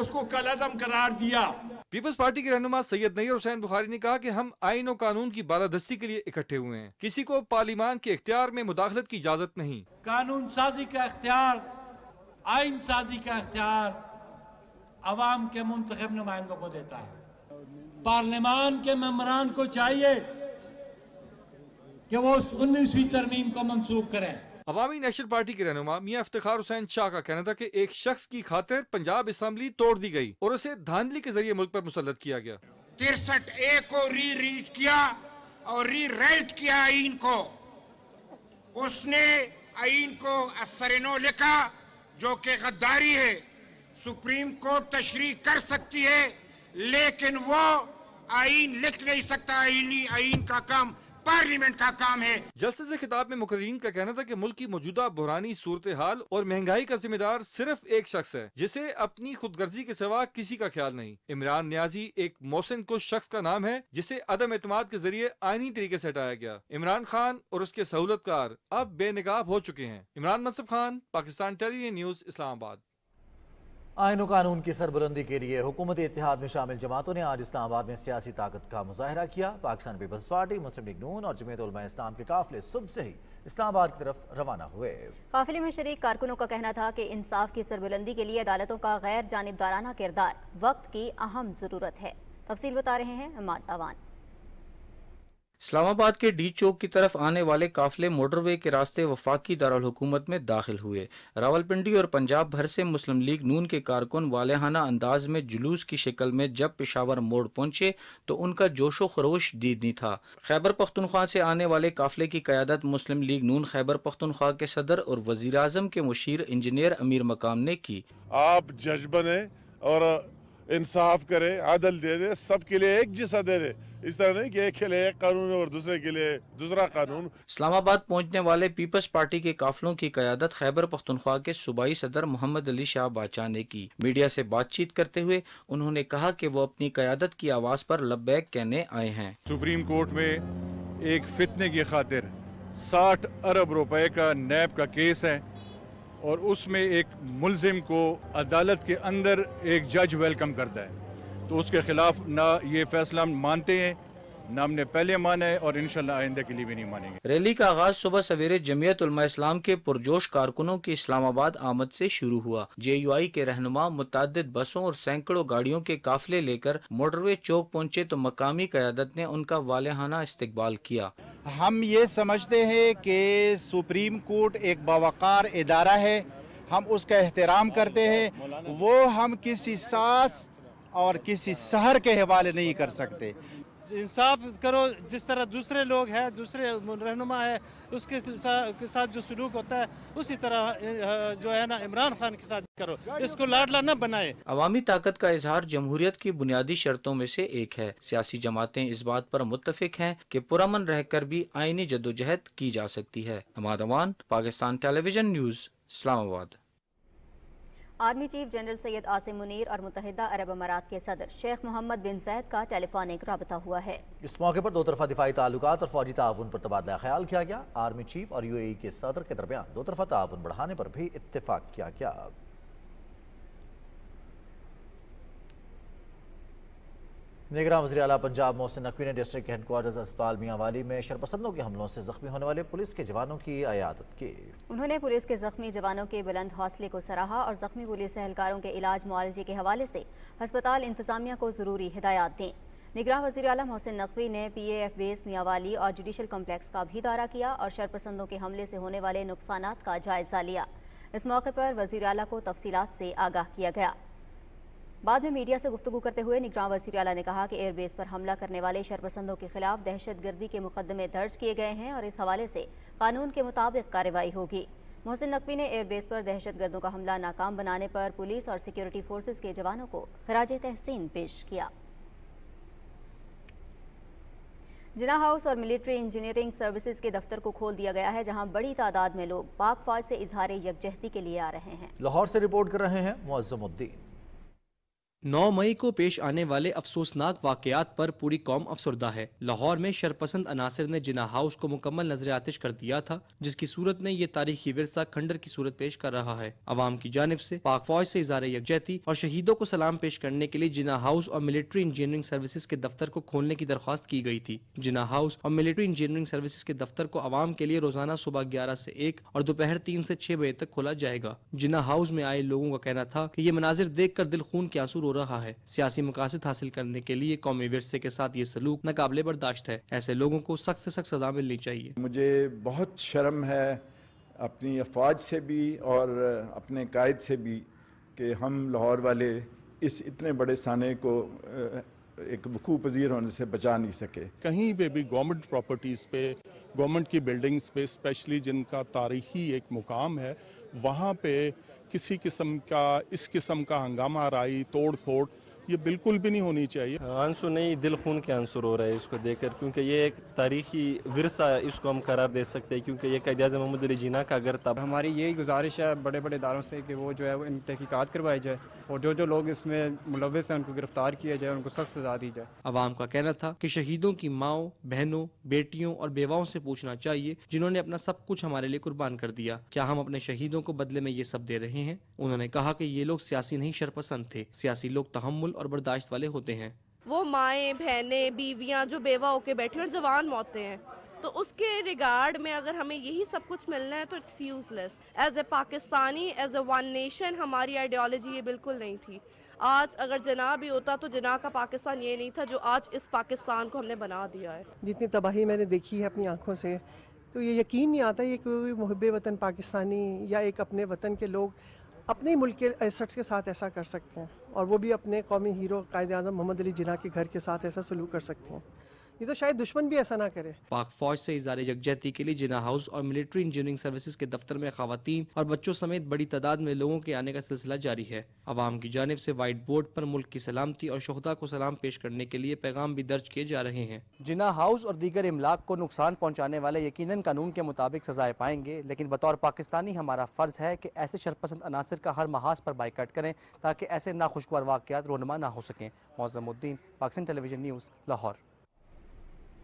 उसको कल अदम करार दिया पीपल्स पार्टी के रहनुमा सैयद नईर हुसैन बुखारी ने कहा कि हम आइन और कानून की बालादस्ती के लिए इकट्ठे हुए हैं किसी को पार्लिमान के इख्तियार में मुदाखलत की इजाजत नहीं कानून साजी का इख्तियार आइन साजी का इख्तियार आवाम के मुंतब नुमाइंदों को देता है पार्लियामान के मेम्बरान को चाहिए कि वो उस उन्नीसवीं तरमीम को मनसूख करें अवामी नेशनल पार्टी के रहनुमा मियाँ इफ्तार हुसैन शाह का कहना था कि एक शख्स की खातिर पंजाब असम्बली तोड़ दी गई और उसे धांधली के जरिए मुल्क पर मुसलत किया गया तिरसठ ए को री रीच किया और री राइट किया आइन को उसने आइन को असरनो लिखा जो कि गद्दारी है सुप्रीम कोर्ट तशरी कर सकती है लेकिन वो आइन लिख नहीं सकता आईनी आइन का काम पार्लियामेंट का काम है जलसे ऐसी खिताब में मुकर्रीन का कहना था की मुल्क की मौजूदा बुरानी सूरत हाल और महंगाई का जिम्मेदार सिर्फ एक शख्स है जिसे अपनी खुद गर्जी के सिवा किसी का ख्याल नहीं इमरान न्याजी एक मोहसिन को शख्स का नाम है जिसे अदम एतम के जरिए आईनी तरीके ऐसी हटाया गया इमरान खान और उसके सहूलतकार अब बेनकाब हो चुके हैं इमरान मनसब खान पाकिस्तान टेलीविजन न्यूज इस्लामाबाद आयन कानून की सरबुलंदी के लिए हुकूमत इतिहाद में शामिल जमातों ने आज इस्लामाबाद में सियासी ताकत का मुजाहरा किया Pakistan Peoples Party Muslim League Noon और उलमा इस्लाम के काफिले सुबह से ही इस्लामाबाद की तरफ रवाना हुए काफिले में शरीक कारकुनों का कहना था कि इंसाफ की सरबुलंदी के लिए अदालतों का गैर जानबदाराना किरदार वक्त की अहम जरूरत है तफसील बता रहे हैं अमाद अवान इस्लामाबाद के डी चौक की तरफ आने वाले काफिले मोटरवे के रास्ते वफाकी दारकूमत में दाखिल हुए रावलपिंडी और पंजाब भर से मुस्लिम लीग नून के कारकुन वालेहाना अंदाज में जुलूस की शक्ल में जब पेशावर मोड़ पहुंचे तो उनका जोशो खरोश दीदनी था खैबर पख्तनख्वा से आने वाले काफिले की क्यादत मुस्लिम लीग नून खैबर पख्तनख्वा के सदर और वजीर के मुशीर इंजीनियर अमीर मकाम ने की आप जज बने और इंसाफ करे आदल दे दे सबके लिए एक जैसा दे दे इस तरह नहीं कि एक के लिए एक कानून और दूसरे के लिए दूसरा कानून इस्लामाबाद पहुंचने वाले पीपल्स पार्टी के काफिलों की क्यादत खैबर पख्तनख्वा के सूबाई सदर मोहम्मद अली शाह बाचा ने की मीडिया से बातचीत करते हुए उन्होंने कहा कि वो अपनी क्यादत की आवाज़ पर लब्बैक कहने आए हैं सुप्रीम कोर्ट में एक फितने की खातिर साठ अरब रुपए का नैब का केस है और उसमें एक मुलजिम को अदालत के अंदर एक जज वेलकम करता है तो उसके ख़िलाफ़ ना ये फैसला मानते हैं न हमने पहले माना है और इनशाला आइंदे के लिए भी नहीं मानेंगे रैली का आगाज सुबह सवेरे जमीयत इस्लाम के पुरजोश कारकुनों की इस्लामाबाद आमद से शुरू हुआ जे यू आई के रहनुमा मुतद बसों और सैकड़ों गाड़ियों के काफिले लेकर मोटरवे चौक पहुँचे तो मकामी क्यादत ने उनका वालहाना इस्तेबाल किया हम ये समझते हैं कि सुप्रीम कोर्ट एक बावकार इदारा है हम उसका एहतराम करते हैं वो हम किसी सास और किसी शहर के हवाले नहीं कर सकते इंसाफ करो जिस तरह दूसरे लोग हैं दूसरे रहनुमा है उसके के साथ जो सलूक होता है उसी तरह जो है ना इमरान खान के साथ करो इसको लाडला न बनाए अवामी ताकत का इजहार जमहूरियत की बुनियादी शर्तों में से एक है सियासी जमातें इस बात पर मुतफिक हैं कि पुरमन रहकर भी आईनी जदोजहद की जा सकती है नमाद अमान Pakistan television news Islamabad army chief general Syed Asim Munir और मुतहदा अरब अमारात के सदर शेख मोहम्मद बिन सैद का टेलीफोनिक रबता हुआ है इस मौके पर दो तरफा दिफाई ताल्लुक और फौजी ताउन पर तबादला ख्याल किया गया आर्मी चीफ और यू ए के सदर के दरमियान दो तरफा ताउन बढ़ाने पर भी इतफाक किया गया निगरान वजी अला पंजाब मोहसिन नकवी ने डिस्ट्रिक्ट हेडकोार्टर्स अस्पताल मियाँवाली में शरपसंदों के हमलों से जख्मी होने वाले पुलिस के जवानों की अयादत की उन्होंने पुलिस के जख्मी जवानों के बुलंद हौसले को सराहा और जख्मी पुलिस एहलकारों के इलाज मुआवजे के हवाले से हस्पताल इंतजामिया को जरूरी हिदायत दें निगरान वजी अला मोहसिन नकवी ने पी एफ बेस मियाँवाली और जुडिशल कम्प्लेक्स का भी दौरा किया और शरपसंदों के हमले से होने वाले नुकसान का जायजा लिया इस मौके पर वजी अला को तफसीत से आगाह किया गया बाद में मीडिया से गुफ्तु करते हुए निगरान वजीर अला ने कहा कि एयरबेस पर हमला करने वाले शरपसंदों के खिलाफ दहशतगर्दी के मुकदमे दर्ज किए गए हैं और इस हवाले से कानून के मुताबिक कार्रवाई होगी मोहसिन नकवी ने एयरबेस पर दहशतगर्दों का हमला नाकाम बनाने पर पुलिस और सिक्योरिटी फोर्सेज के जवानों को खराज तहसीन पेश किया जिना हाउस और मिलिट्री इंजीनियरिंग सर्विसेज के दफ्तर को खोल दिया गया है जहां बड़ी तादाद में लोग पाक फौज से इजहार यकजहती के लिए आ रहे हैं लाहौर से रिपोर्ट कर रहे हैं मुआजमुद्दीन नौ मई को पेश आने वाले अफसोसनाक वाकयात पर पूरी कौम अफसरदा है लाहौर में शरपसंद अनासर ने जिना हाउस को मुकम्मल नजर आतिश कर दिया था जिसकी सूरत में ये तारीखी विरसा खंडर की सूरत पेश कर रहा है अवाम की जानब ऐसी पाक फौज से इजार यकजहती और शहीदों को सलाम पेश करने के लिए जिना हाउस और मिलिट्री इंजीनियरिंग सर्विस के दफ्तर को खोलने की दरख्वास्त की गयी थी जिना हाउस और मिलिट्री इंजीनियरिंग सर्विस के दफ्तर को आवाम के लिए रोजाना सुबह ग्यारह ऐसी एक और दोपहर तीन ऐसी छह बजे तक खोला जाएगा जिना हाउस में आए लोगों का कहना था की ये मनाजिर देख कर दिल खून के आंसू रहा है सियासी मकासद हासिल करने के लिए कौमी विरसे के साथ ये सलूक नाकबले बर्दाश्त है ऐसे लोगों को सख्त से सख्त सजा मिलनी चाहिए मुझे बहुत शर्म है अपनी अफवाज से भी और अपने कायद से भी कि हम लाहौर वाले इस इतने बड़े साने को एक वकू पजीर होने से बचा नहीं सके कहीं पे भी गवर्नमेंट प्रॉपर्टीज़ पे गवर्नमेंट की बिल्डिंग्स पे स्पेशली जिनका तारीखी एक मुकाम है वहाँ पे किसी किस्म का इस किस्म का हंगामा राई तोड़ फोड़ ये बिल्कुल भी नहीं होनी चाहिए हाँ, आंसू नहीं दिल खून के आंसू हो रहा है इसको देखकर क्योंकि ये एक तारीखी विरसा इसको हम करार दे सकते हैं क्योंकि ये कैद अजम मोहम्मद अली जीना का अगर तब हमारी यही गुजारिश है बड़े बड़े इदारों से कि वो जो है वो इन तहकीकत करवाई जाए और जो जो लोग इसमें मुलविस हैं उनको गिरफ्तार किया जाए उनको सख्त सजा दी जाए आवाम का कहना था कि शहीदों की माओ बहनों बेटियों और बेवाओं से पूछना चाहिए जिन्होंने अपना सब कुछ हमारे लिए कुर्बान कर दिया क्या हम अपने शहीदों को बदले में ये सब दे रहे हैं उन्होंने कहा कि ये लोग सियासी नहीं शरपसंद थे सियासी लोग तहमुल और बर्दाश्त वाले होते हैं वो माए बहने बीवियाँ जो बेवा होके बैठी और जवान मौतें हैं तो उसके रिगार्ड में अगर हमें यही सब कुछ मिलना है तो it's useless as a Pakistani as a one nation हमारी आइडियोलॉजी ये बिल्कुल नहीं थी आज अगर जना भी होता तो जना का पाकिस्तान ये नहीं था जो आज इस पाकिस्तान को हमने बना दिया है जितनी तबाही मैंने देखी है अपनी आंखों से तो ये यकीन नहीं आता ये कोई महब वतन पाकिस्तानी या एक अपने वतन के लोग अपने ही मुल्क के एसट्स के साथ ऐसा कर सकते हैं और वो भी अपने कौमी हीरो कायद अजम मोहम्मद अली जिना के घर के साथ ऐसा सलूक कर सकते हैं नहीं तो शायद दुश्मन भी ऐसा ना करे पाक फौज से इजार यकजहती के लिए जिना हाउस और मिलिट्री इंजीनियरिंग सर्विसेज के दफ्तर में खातन और बच्चों समेत बड़ी तादाद में लोगों के आने का सिलसिला जारी है आवाम की जानब से व्हाइट बोर्ड पर मुल्क की सलामती और शहदा को सलाम पेश करने के लिए पैगाम भी दर्ज किए जा रहे हैं जिना हाउस और दीगर इमलाक को नुकसान पहुँचाने वाले यकीन कानून के मुताबिक सजाएं पाएंगे लेकिन बतौर पाकिस्तानी हमारा फ़र्ज है कि ऐसे शरपसंद अनासर का हर महाज पर बाइकट करें ताकि ऐसे नाखुशगवार वाकत रोनमा ना हो सकें मौजमुद्दीन पाकिस्तान टेलीविजन न्यूज़ लाहौर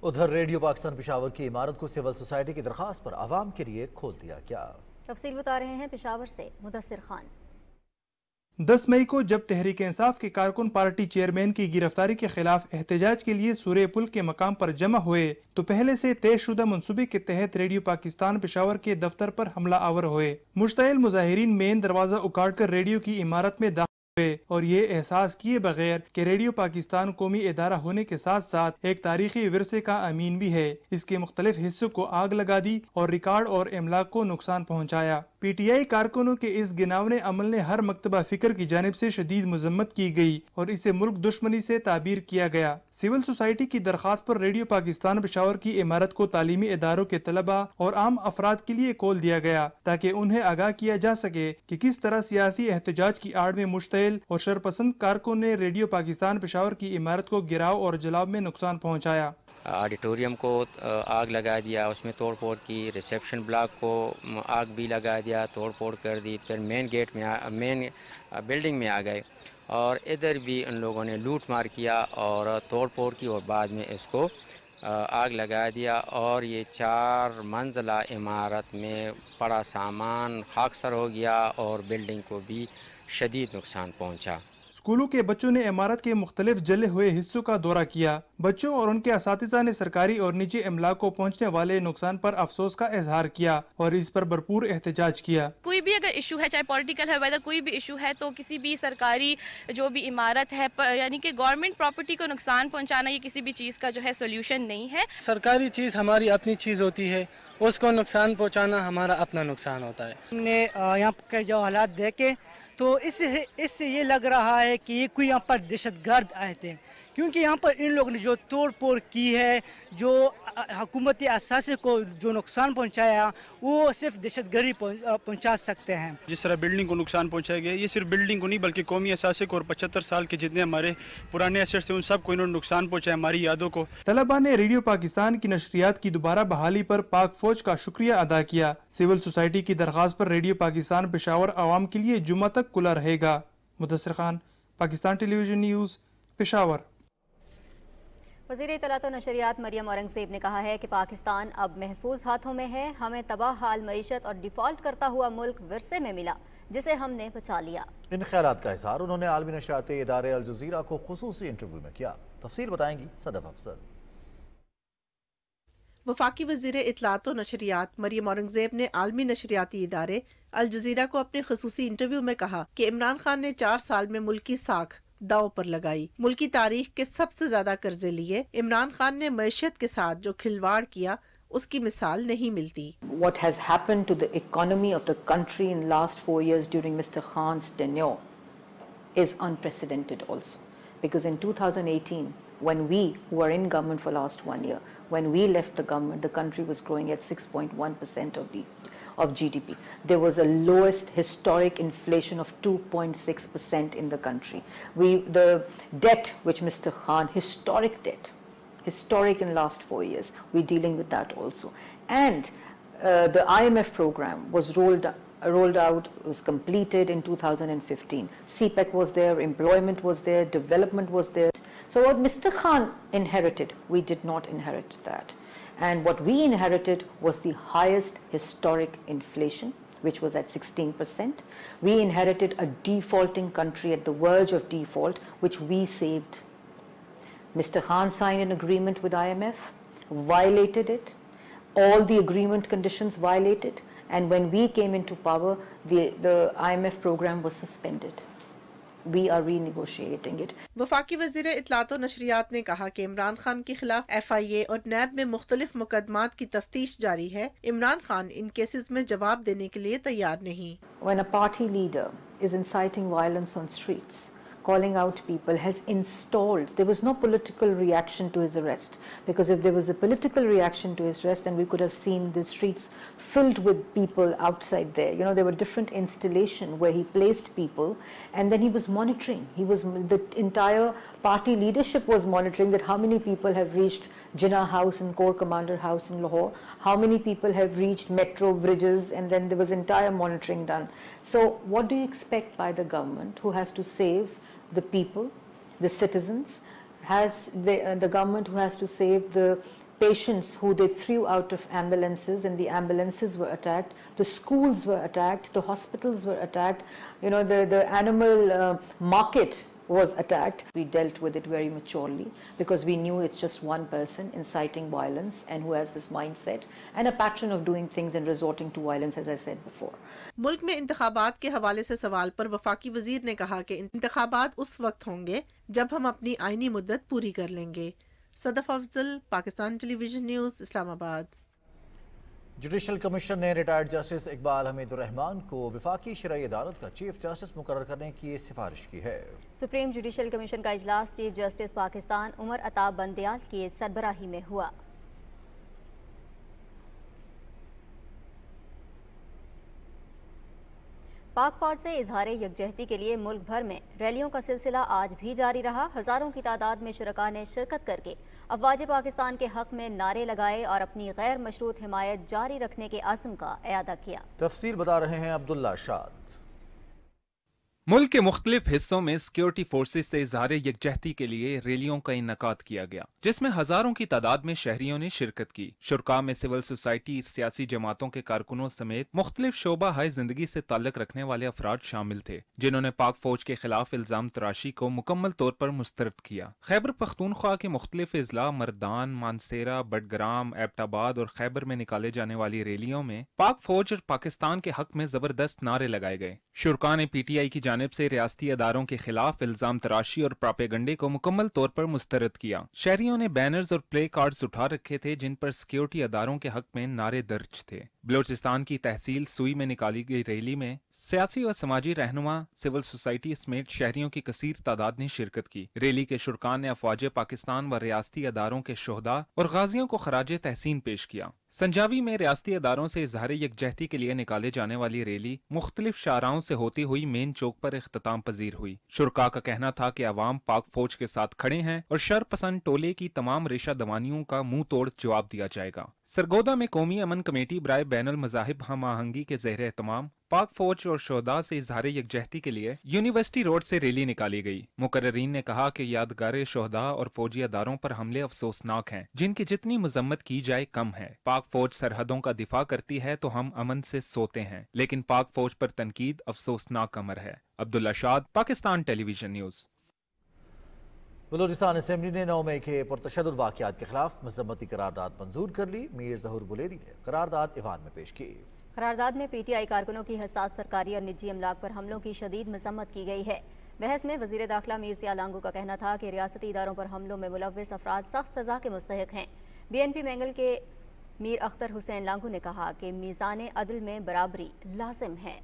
उधर रेडियो पाकिस्तान पिशावर की इमारत को सिविल सोसाइटी की दरखास्त पर आवाम के लिए खोल दिया गया तफसील बता रहे हैं पिशावर से मुदसर खान दस मई को जब तहरीक इंसाफ के कारकुन पार्टी चेयरमैन की गिरफ्तारी के खिलाफ एहतजाज के लिए सूर्य पुल के मकाम पर जमा हुए तो पहले से तय शुदा मनसूबे के तहत रेडियो पाकिस्तान पिशावर के दफ्तर पर हमला आवर हुए मुश्तिल मुजाहरीन मेन दरवाजा उखाड़ कर रेडियो की इमारत में हुए और ये एहसास किए बगैर कि रेडियो पाकिस्तान कौमी इदारा होने के साथ साथ एक तारीखी वरसे का अमीन भी है इसके मुख्तलिफ हिस्सों को आग लगा दी और रिकॉर्ड और इमलाक को नुकसान पहुँचाया पीटीआई कारकुनों के इस गिनावने अमल ने हर मकतबा फिक्र की जानब ऐसी शदीद मजम्मत की गयी और इसे मुल्क दुश्मनी ऐसी ताबीर किया गया सिविल सोसाइटी की दरख्वास्त आरोप रेडियो पाकिस्तान पिशावर की इमारत को तालीमी इदारों के तलबा और आम अफराद के लिए कोल दिया गया ताकि उन्हें आगाह किया जा सके कि किस तरह सियासी एहतजाज की आड़ में मुश्तिल और शरपसंद कारकुन ने रेडियो पाकिस्तान पिशावर की इमारत को गिराव और जलाव में नुकसान पहुँचाया ऑडिटोरियम को आग लगा दिया उसमें तोड़ फोड़ की रिसेप्शन ब्लॉक को आग भी लगा दिया तोड़ फोड़ कर दी फिर मेन गेट में मेन बिल्डिंग में आ गए और इधर भी उन लोगों ने लूट मार किया और तोड़ फोड़ की और बाद में इसको आग लगा दिया और ये चार मंजिला इमारत में बड़ा सामान खाकसर हो गया और बिल्डिंग को भी शदीद नुकसान पहुँचा स्कूलों के बच्चों ने इमारत के मुख्तलिफ जले हुए हिस्सों का दौरा किया बच्चों और उनके इस ने सरकारी और निजी अमला को पहुँचने वाले नुकसान आरोप अफसोस का इजहार किया और इस पर भरपूर एहतजाज किया कोई भी अगर इशू है चाहे पोलिटिकल है वेदर कोई भी इशू है तो किसी भी सरकारी जो भी इमारत है यानी की गवर्नमेंट प्रॉपर्टी को नुकसान पहुँचाना ये किसी भी चीज़ का जो है सोल्यूशन नहीं है सरकारी चीज़ हमारी अपनी चीज़ होती है उसको नुकसान पहुँचाना हमारा अपना नुकसान होता है हमने यहाँ के जो हालात देखे तो इससे इससे ये लग रहा है कि कोई यहाँ पर दहशत गर्द आए थे क्योंकि यहाँ पर इन लोगों ने जो तोड़ फोड़ की है जो हकूमती असासे को जो नुकसान पहुँचाया वो सिर्फ दहशत गर्दी पहुँचा सकते हैं जिस तरह बिल्डिंग को नुकसान पहुँचाया गया ये सिर्फ बिल्डिंग को नहीं बल्कि कौमी असासे को और पचहत्तर साल के जितने हमारे पुराने असर थे उन सबको इन्होंने नुकसान पहुँचाया हमारी यादों को तलबा ने रेडियो पाकिस्तान की नशरियात की दोबारा बहाली पर पाक फौज का शुक्रिया अदा किया सिविल सोसाइटी की दरख्वास्त पर रेडियो पाकिस्तान पेशावर आवाम के लिए जुमा तक खुला रहेगा मुदसर खान पाकिस्तान टेलीविजन न्यूज़ पेशावर वजीर तलात तो नशरियात मरियम औरंगजेब ने कहा है कि पाकिस्तान अब महफूज हाथों में है हमें तबाह हाल मीशत और डिफॉल्ट करता हुआ मुल्क वरसे में मिला जिसे हमने बचा लिया इन ख्याल का इजहार उन्होंने आलमी नशरियाती इदारे अलजीरा को खसूस इंटरव्यू में किया तफसर बताएंगी सदफ अफसर वफाकी वजीर इतलात और नशरियात मरियम औरंगजेब ने आलमी नशरियाती इदारे अलजीरा को अपने खसूसी इंटरव्यू में कहा कि इमरान खान ने चार साल में मुल्क की साख दाव पर लगाई मुल्क की तारीख के सबसे ज्यादा कर्जे लिए इमरान खान ने मीशत के साथ जो खिलवाड़ किया उसकी मिसाल नहीं मिलती What has happened to the economy of the country in last four years during Mr. Khan's tenure is unprecedented also. Because in 2018, when we who are in government for last one year, when we left the government, the country was growing at 6.1 percent of GDP. of GDP. There was a lowest historic inflation of 2.6% in the country. We, the debt which Mr. Khan, historic debt, historic in last four years, we're dealing with that also. And uh, the IMF program was rolled rolled out, was completed in 2015. CPEC was there, employment was there, development was there. So what Mr. Khan inherited, we did not inherit that. And what we inherited was the highest historic inflation, which was at 16%. We inherited a defaulting country at the verge of default, which we saved. Mr. Khan signed an agreement with IMF, violated it, all the agreement conditions violated, and when we came into power, the, the IMF program was suspended. We are renegotiating it वफाकी वजीर इतलात नशरियात ने कहा की इमरान खान के खिलाफ F I ए और नैब में मुख्तलिफ मुकदमा की तफ्तीश जारी है इमरान खान इन केसेज में जवाब देने के लिए तैयार नहीं When a party leader is calling out people has installed, there was no political reaction to his arrest. Because if there was a political reaction to his arrest, then we could have seen the streets filled with people outside there. You know, there were different installation where he placed people and then he was monitoring. He was, the entire party leadership was monitoring that how many people have reached Jinnah House and Corps Commander House in Lahore, how many people have reached metro bridges and then there was entire monitoring done. So what do you expect by the government who has to save the people, the citizens, has the, uh, the government who has to save the patients who they threw out of ambulances and the ambulances were attacked the schools were attacked the hospitals were attacked you know the the animal uh, market was attacked. We dealt with it very maturely because we knew it's just one person inciting violence and who has this mindset and a pattern of doing things and resorting to violence as I said before. मुल्क में इंतबात के हवाले से सवाल पर वफाकी वजीर ने कहा कि इंतबात उस वक्त होंगे जब हम अपनी आइनी मुद्दत पूरी कर लेंगे Sadaf Afzal Pakistan television news Islamabad judicial commission ने रिटायर्ड जस्टिस इकबाल हमीदुररहमान को विफाकी शरा अदालत का चीफ जस्टिस मुकर करने की सिफारिश की है सुप्रीम जुडिशल कमीशन का अजलास चीफ जस्टिस पाकिस्तान उमर अताब बंदयाल की सरबराही में हुआ पाक फौज से इजहार यकजहती के लिए मुल्क भर में रैलियों का सिलसिला आज भी जारी रहा हजारों की तादाद में शुरा ने शिरकत करके अफवाज पाकिस्तान के हक में नारे लगाए और अपनी गैर मशरूत हिमायत जारी रखने के आज़म का अदा किया तफसर बता रहे हैं अब्दुल्ला शाह मुल्क के मुख्तलिफ हिस्सों में सिक्योरिटी फोर्सेज से इजहार यकजहती के लिए रैलियों का इनका किया गया जिसमें हजारों की तादाद में शहरियों ने शिरकत की शुरा में सिविल सोसाइटी सियासी जमातों के कारकुनों समेत मुख्तलिफ शोबा हाय जिंदगी से ताल्लुक रखने वाले अफराद शामिल थे जिन्होंने पाक फौज के खिलाफ इल्जाम तराशी को मुकम्मल तौर पर मुस्तरद किया खैबर पख्तूनख्वा के मुख्तलिफ अजला मरदान मानसेरा बडग्राम एबटाबाद और खैबर में निकाले जाने वाली रैलियों में पाक फौज और पाकिस्तान के हक में जबरदस्त नारे लगाए गए शुरका ने पी टी आई की जान जानब ऐसी रियाती अदारों के खिलाफ इल्जाम तराशी और प्रापेगंडे को मुकम्मल तौर पर मुस्तरद किया शहरियों ने बैनर्स और प्ले कार्ड उठा रखे थे जिन पर सिक्योरिटी अदारों के हक में नारे दर्ज थे बलोचिस्तान की तहसील सुई में निकाली गई रैली में सियासी और समाजी रहनुमा सिविल सोसाइटी समेत शहरियों की कसीर तादाद ने शिरकत की रैली के शुरकान ने अफवाज पाकिस्तान व रियाती अदारों के शहदा और गाजियों को खराज तहसीन पेश किया संजावी में रियाती अदारों से इजहार यकजहती के लिए निकाले जाने वाली रैली मुख्तलिफ शाहराओं से होती हुई मेन चौक पर अख्ताम पजीर हुई शुरका का कहना था कि अवाम पाक फौज के साथ खड़े हैं और शरपसंद टोले की तमाम रेशा दवानियों का मुंह तोड़ जवाब दिया जाएगा सरगोदा में कौमी अमन कमेटी ब्राय बैन मजाहब हम आहंगी के जहर तमाम पाक फौज और शोदा से इजहार यकजहती के लिए यूनिवर्सिटी रोड से रैली निकाली गई मुकर्रीन ने कहा कि यादगार शोहदा और फौजी अदारों पर हमले अफसोसनाक हैं जिनकी जितनी मजम्मत की जाए कम है पाक फौज सरहदों का दिफा करती है तो हम अमन से सोते हैं लेकिन पाक फौज पर तनकीद अफसोसनाक अमर है Abdullah Shad Pakistan television news Balochistan assembly ने नौ मई के पुरतशद वाकत के खिलाफ मजम्मती करारदाद मंजूर कर ली मीर जहूर गुलेरी ने करारदादा ईवान में पेश की करारदाद में पीटीआई कारकुनों की हसास सरकारी और निजी अमलाक पर हमलों की शदीद मसम्मत की गई है बहस में वजीर दाखिला सिया लांगू का कहना था कि रियासती इदारों पर हमलों में मुलविस अफराद सख्त सजा के मुस्तक हैं बी एन पी मैंगल के मीर अख्तर हुसैन लांगू ने कहा कि मीज़ान अदल में बराबरी लाजिम है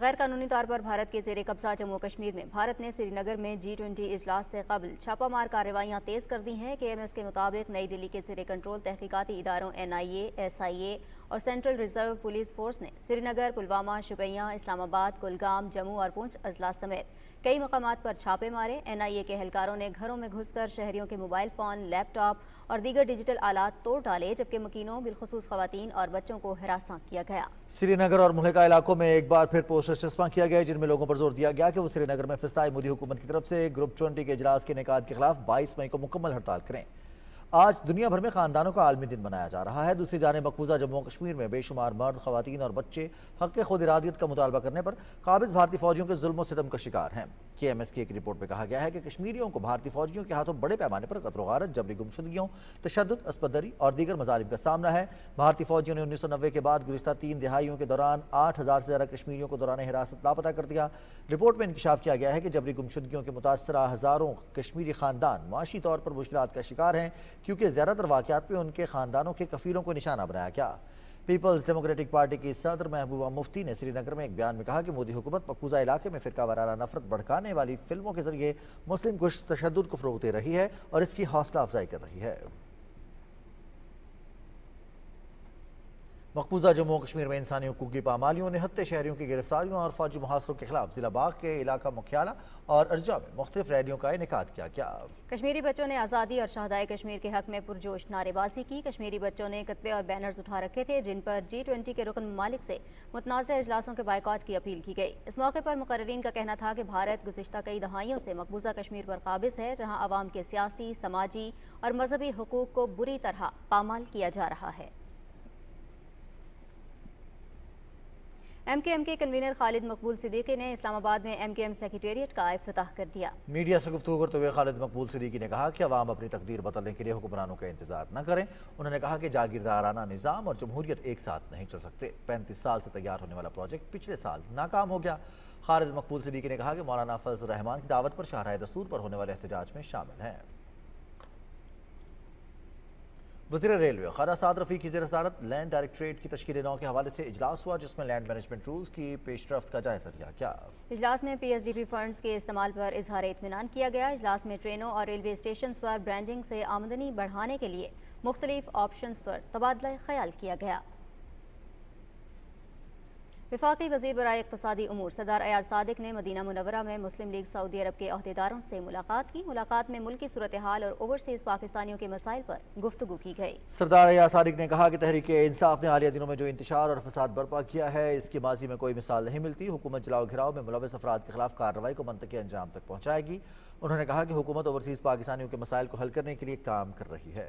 गैरकानूनी तौर पर भारत के जेर कब्जा जम्मू कश्मीर में भारत ने श्रीनगर में जी ट्वेंटी इजलास से कबल छापामार कार्रवाइयाँ तेज़ कर दी हैं के एम एस के मुताबिक नई दिल्ली के जेर कंट्रोल तहकीकती इदारों N I A S I ए और सेंट्रल रिजर्व पुलिस फोर्स ने श्रीनगर पुलवामा शुपैया इस्लामाबाद कुलगाम जम्मू और पुंछ अजला समेत कई मकाम पर छापे मारे एन आई ए के एहलकारों ने घरों में घुसकर शहरियों के मोबाइल फ़ोन लैपटॉप और दीगर डिजिटल आलात तोड़ डाले जबकि मकीनों बिलखसूस खातन और बच्चों को हिरासा किया गया श्रीनगर और मुलका इलाकों में एक बार फिर पोस्टर चस्पा किया गया जिनमें लोगों पर जोर दिया गया कि वो श्रीनगर में फस्ताई मोदी हुकूमत की तरफ से ग्रुप ट्वेंटी के इजलास के निकात के खिलाफ बाईस मई को मुकम्मल हड़ताल करें आज दुनिया भर में खानदानों का आलमी दिन मनाया जा रहा है दूसरी जाने मकबूजा जम्मू कश्मीर में बेशुमार मर्द खातन और बच्चे हक खुद इरादियत का मुतालबा करने पर काबिज भारतीय फौजियों के जुल्मों सितम का शिकार हैं के एम एस की एक रिपोर्ट में कहा गया है कि कश्मीरियों को भारतीय फौजियों के हाथों बड़े पैमाने पर कतरो गारत जबरी गुमशुदगियों तशद अस्पदरी और दीगर मजालिम का सामना है भारतीय फौजियों ने उन्नीस सौ नब्बे के बाद गुजशत तीन दिहाइयों के दौरान आठ हज़ार से ज़्यादा कश्मीरियों को दौरान हिरासत लापता कर दिया रिपोर्ट में इंकशाफ किया गया है कि जबरी गुमशुदगियों के मुतासर हज़ारों कश्मीरी खानदान माशी तौर पर मुश्किल का शिकार हैं क्योंकि ज़्यादातर वाक़ात में उनके खानदानों के कफीलों को निशाना बनाया गया पीपल्स डेमोक्रेटिक पार्टी की सदर महबूबा मुफ्ती ने श्रीनगर में एक बयान में कहा कि मोदी हुकूमत मकूज़ा इलाके में फिरका वराना नफरत भड़काने वाली फिल्मों के जरिए मुस्लिम कुछ तशद को फरोग दे रही है और इसकी हौसला अफजाई कर रही है मकबूजा जम्मू कश्मीर में इंसानी की पामालियों ने हत्या शहरीों की गिरफ्तारियों और फौजी मुहासरों के खिलाफ जिला बाग के इलाका मुख्यालय और अर्जा में मुख्तलिफ रैलियों का इनका किया गया कश्मीरी बच्चों ने आज़ादी और शहदाय कश्मीर के हक में पुरजोश नारेबाजी की कश्मीरी बच्चों ने कतबे और बैनर्स उठा रखे थे जिन पर जी ट्वेंटी के रुकन ममालिक से मुतनाज़ अजलासों के बायकॉट की अपील की गई इस मौके पर मुकर्रीन का कहना था कि भारत गुजशत कई दहाइयों से मकबूजा कश्मीर पर काबिज है जहाँ आवाम के सियासी समाजी और मजहबी हकूक़ को बुरी तरह पामाल किया जा रहा है एम के एम के कन्वीनर खालिद मकबूल सिद्दीकी ने इस्लामाबाद में एम के एम सेक्रेटेरियट का अफ्ताह कर दिया मीडिया से गुफ्तु करते हुए खालिद मकबूल सिद्दीकी ने कहा कि अवाम अपनी तकदीर बदलने के लिए हुक्मरानों का इंतजार न करें उन्होंने कहा कि जागीरदाराना निज़ाम और जमहूरियत एक साथ नहीं चल सकते पैंतीस साल से तैयार होने वाला प्रोजेक्ट पिछले साल नाकाम हो गया खालिद मकबूल सिद्दीकी ने कहा कि मौलाना फजल रहमान की दावत पर शाहरा दस्तूर पर होने वाले एहतजाज में शामिल हैं वजीर रेलवे खाना साद रफ़ी की जरसारत लैंड डायरेक्ट्रेट की तश्ल नौ के हवाले से इजलास हुआ जिसमें लैंड मैनेजमेंट रूल्स की पेशरफ का जायजा लिया क्या इजलास में P S D P fund के इस्तेमाल पर इजहार इतमान किया गया इजलास में ट्रेनों और रेलवे स्टेशन पर ब्रांडिंग से आमदनी बढ़ाने के लिए मुख्तलिफ ऑप्शन पर तबादला ख्याल किया गया विफाकी वजीर बरए इकतदी अमूर सरदार अयाज सदक ने मदीना मुनवरा में मुस्लिम लीग सऊदी अरब के अहदेदारों से मुलाकात की मुलाकात में मुल्क की सूरत हाल और ओवरसीज़ पाकिस्तानियों के मसाइल पर गुफ्तु की गई सरदार अयाज सदक ने कहा कि तहरीक इंसाफ ने हालिया दिनों में जो इंतजार और फसाद बर्पा किया है इसकी माजी में कोई मिसाल नहीं मिलती हुकूमत जलाओ घिराव में मुलवस अफराद के खिलाफ कार्रवाई को मनतकी अंजाम तक पहुँचाएगी उन्होंने कहा कि हुकूमत ओवरसीज़ पाकिस्तानियों के मसाइल को हल करने के लिए काम कर रही है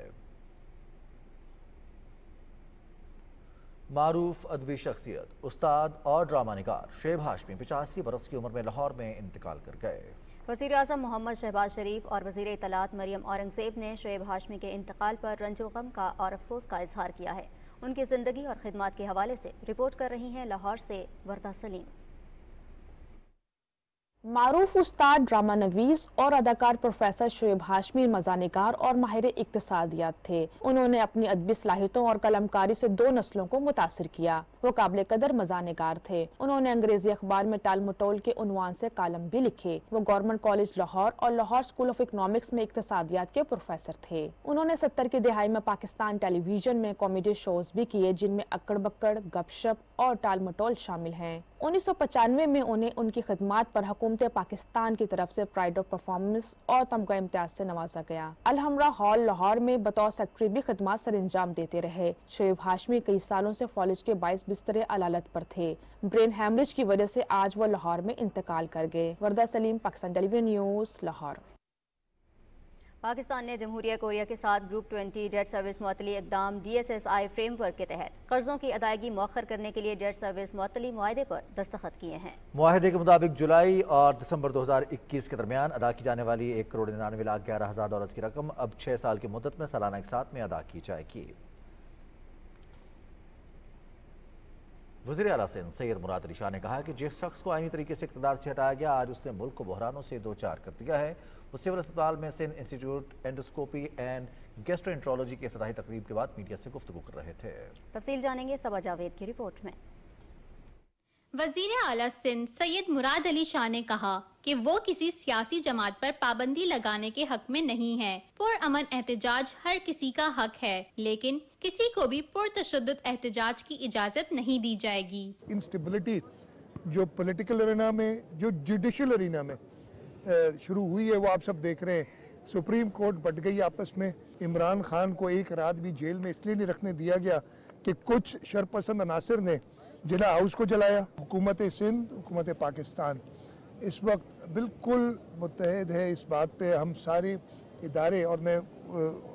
मारूफ अदबी शख्सियत उस्ताद और ड्रामा निकार शेब हाशमी पचासी बरस की उम्र में लाहौर में इंतकाल कर गए वज़ी अजम मोहम्मद शहबाज शरीफ और वज़ी इतलात मरियम औरंगज़ेब ने शेब हाशमी के इंतकाल पर रंजो गम का और अफसोस का इजहार किया है उनकी ज़िंदगी और खिदमत के हवाले से रिपोर्ट कर रही हैं लाहौर से वर्दा सलीम मारूफ उस्ताद ड्रामा नवीस और अदाकार प्रोफेसर शुएब हाशमी मजानकार और माहिर इकतसादियात थे उन्होंने अपनी अदबी सलाहितों और कलमकारी से दो नस्लों को मुतासर किया वो काबिल कदर मजानिकार थे उन्होंने अंग्रेजी अखबार में टाल मटोल के उनवान से कालम भी लिखे वो गवर्नमेंट कॉलेज लाहौर और लाहौर स्कूल ऑफ इकोनॉमिक्स में इकतसादियात के प्रोफेसर थे उन्होंने सत्तर की दिहाई में पाकिस्तान टेलीविजन में कॉमेडी शोज भी किए जिनमें अक्कड़ बक्कड़ गपशप और मटोल शामिल हैं उन्नीस में उन्हें उनकी खदमात पर हुकूमत पाकिस्तान की तरफ से प्राइड ऑफ परफॉर्मेंस और तमगा इम्तियाज से नवाजा गया अलहमरा हॉल लाहौर में बतौर सेक्रेटरी भी खदमात सर अंजाम देते रहे शुएब हाशमी कई सालों से फॉलेज के बाईस बिस्तर अलालत पर थे ब्रेन हैमरेज की वजह से आज वो लाहौर में इंतकाल कर गए वर्दा सलीम पाकिस्तान टेलीविजन न्यूज लाहौर पाकिस्तान ने जमहूरिया कोरिया के साथ ग्रुप 20 डेट सर्विस मअतली इकदाम डीएसएसआई फ्रेमवर्क के तहत कर्जों की अदायगी मौखर करने के लिए डेट सर्विस मअतली माहे पर दस्तखत किए हैं माहे के मुताबिक जुलाई और दिसंबर 2021 के दरमियान अदा की जाने वाली एक करोड़ निन्यानवे लाख ग्यारह हज़ार डॉलर की रकम अब छः साल की मुदत में सालाना एक साथ में अदा की जाएगी वजी अला सिंध सैयद मुराद अली शाह ने कहा कि जिस शख्स को आईनी तरीके से इकतदार से हटाया गया आज उसने मुल्क को बहरानों से दो चार कर दिया है तो सिविल अस्पताल में Sindh institute endoscopy and gastroenterology की अफ्ताही तकरीब के बाद मीडिया से गुफ्तु कर रहे थे तफसील जानेंगे सबा जावेद की रिपोर्ट में वजीर अला सिंध सैयद मुराद अली शाह ने कहा कि वो किसी सियासी जमात पर पाबंदी लगाने के हक में नहीं है पुरअमन एहतजाज हर किसी का हक है लेकिन किसी को भी पुरतशद एहतजाज की इजाज़त नहीं दी जाएगी इंस्टेबिलिटी जो पोलिटिकल अरिना में जो जुडिशल अरिना में शुरू हुई है वो आप सब देख रहे हैं सुप्रीम कोर्ट बट गई आपस में इमरान खान को एक रात भी जेल में इसलिए नहीं रखने दिया गया कि कुछ शरपसंद अनासर ने जिला हाउस को जलाया हुकूमत सिंध हुकूमत पाकिस्तान इस वक्त बिल्कुल मुतहद है इस बात पे हम सारे इदारे और मैं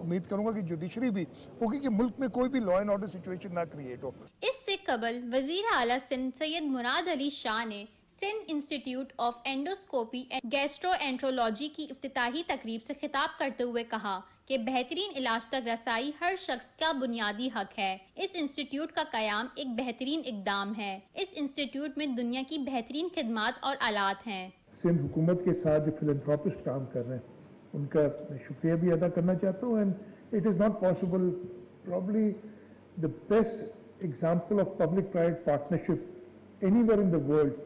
उम्मीद करूंगा कि जुडिशरी भी होगी कि मुल्क में कोई भी लॉ एंड ऑर्डर सिचुएशन ना क्रिएट हो इससे कबल वजीर अला सिंध सैयद मुराद अली शाह ने Sindh institute of endoscopy and gastroenterology की इफ्ताही तकरीब से खिताब करते हुए कहा कि बेहतरीन इलाज तक रसाई हर शख्स का बुनियादी हक है इस इंस्टीट्यूट का क्याम एक बेहतरीन इकदाम है इस इंस्टीट्यूट में दुनिया की बेहतरीन खदमात और आलात हैं सिंध हुकूमत के साथ जो फिलेंथ्रोपिस्ट काम कर रहे हैं उनका मैं शुक्रिया भी अदा करना चाहता हूँ and it is not possible probably the best example of public private partnership any in the world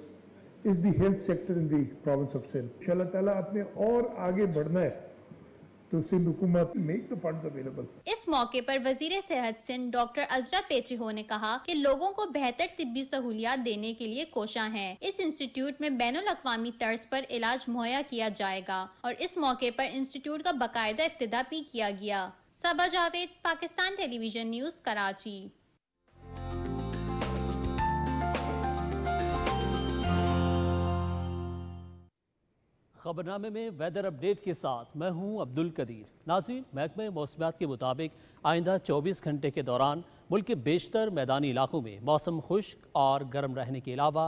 is the health sector in the province of Sindh इंशाल्लाह ताला अपने और आगे बढ़ना है तो सिंध हुकूमत मेक द फंड्स अवेलेबल इस मौके पर वजीर सेहत सिंध डॉक्टर अजरा पेचहो ने कहा कि लोगों को बेहतर तिब्बी सहूलियात देने के लिए कोशा है इस इंस्टीट्यूट में बैन अवी तर्ज पर इलाज मुहैया किया जाएगा और इस मौके पर इंस्टीट्यूट का बाकायदा अफ्तः भी किया गया सबा जावेद पाकिस्तान टेलीविजन न्यूज कराची खबरनामे में वेदर अपडेट के साथ मैं हूं अब्दुल कदीर नाजीन महकमे मौसमियात के मुताबिक आइंदा 24 घंटे के दौरान मुल्क के बेशतर मैदानी इलाकों में मौसम खुश्क और गर्म रहने के अलावा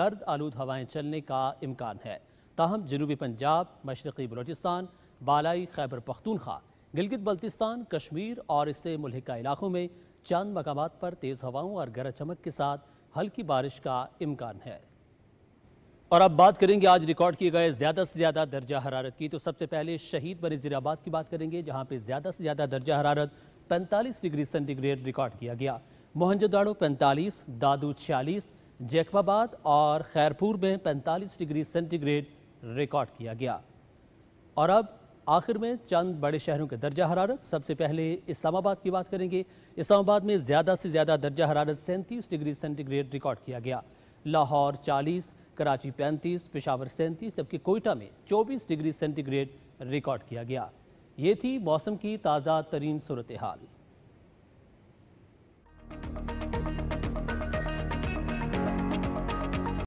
गर्द आलूद हवाएं चलने का इम्कान है ताहम जनूबी पंजाब मशरक़ी बलोचिस्तान बालाई खैबर पख्तूनख्वा गिलगित बल्तिस्तान कश्मीर और इससे मुलहका इलाकों में चंद मकाम पर तेज़ हवाओं और गरज चमक के साथ हल्की बारिश का इम्कान है और अब बात करेंगे आज रिकॉर्ड किए गए ज़्यादा से ज़्यादा दर्जा हरारत की तो सबसे पहले शहीद बनीज़राबाद की बात करेंगे जहाँ पे ज़्यादा से ज़्यादा दर्जा हरारत 45 डिग्री सेंटीग्रेड रिकॉर्ड किया गया मोहनजोदाड़ो 45, दादू छियालीस जैकबाबाद और खैरपुर में 45 डिग्री सेंटीग्रेड रिकॉर्ड किया गया और अब आखिर में चंद बड़े शहरों के दर्जा हरारत सबसे पहले इस्लामाबाद की बात करेंगे इस्लामाबाद में ज़्यादा से ज़्यादा दर्जा हरारत सैंतीस डिग्री सेंटीग्रेड रिकॉर्ड किया गया लाहौर चालीस कराची पैंतीस पिशावर सैंतीस जबकि कोयटा में 24 डिग्री सेंटीग्रेड रिकॉर्ड किया गया ये थी मौसम की ताज़ा तरीन सूरत हाल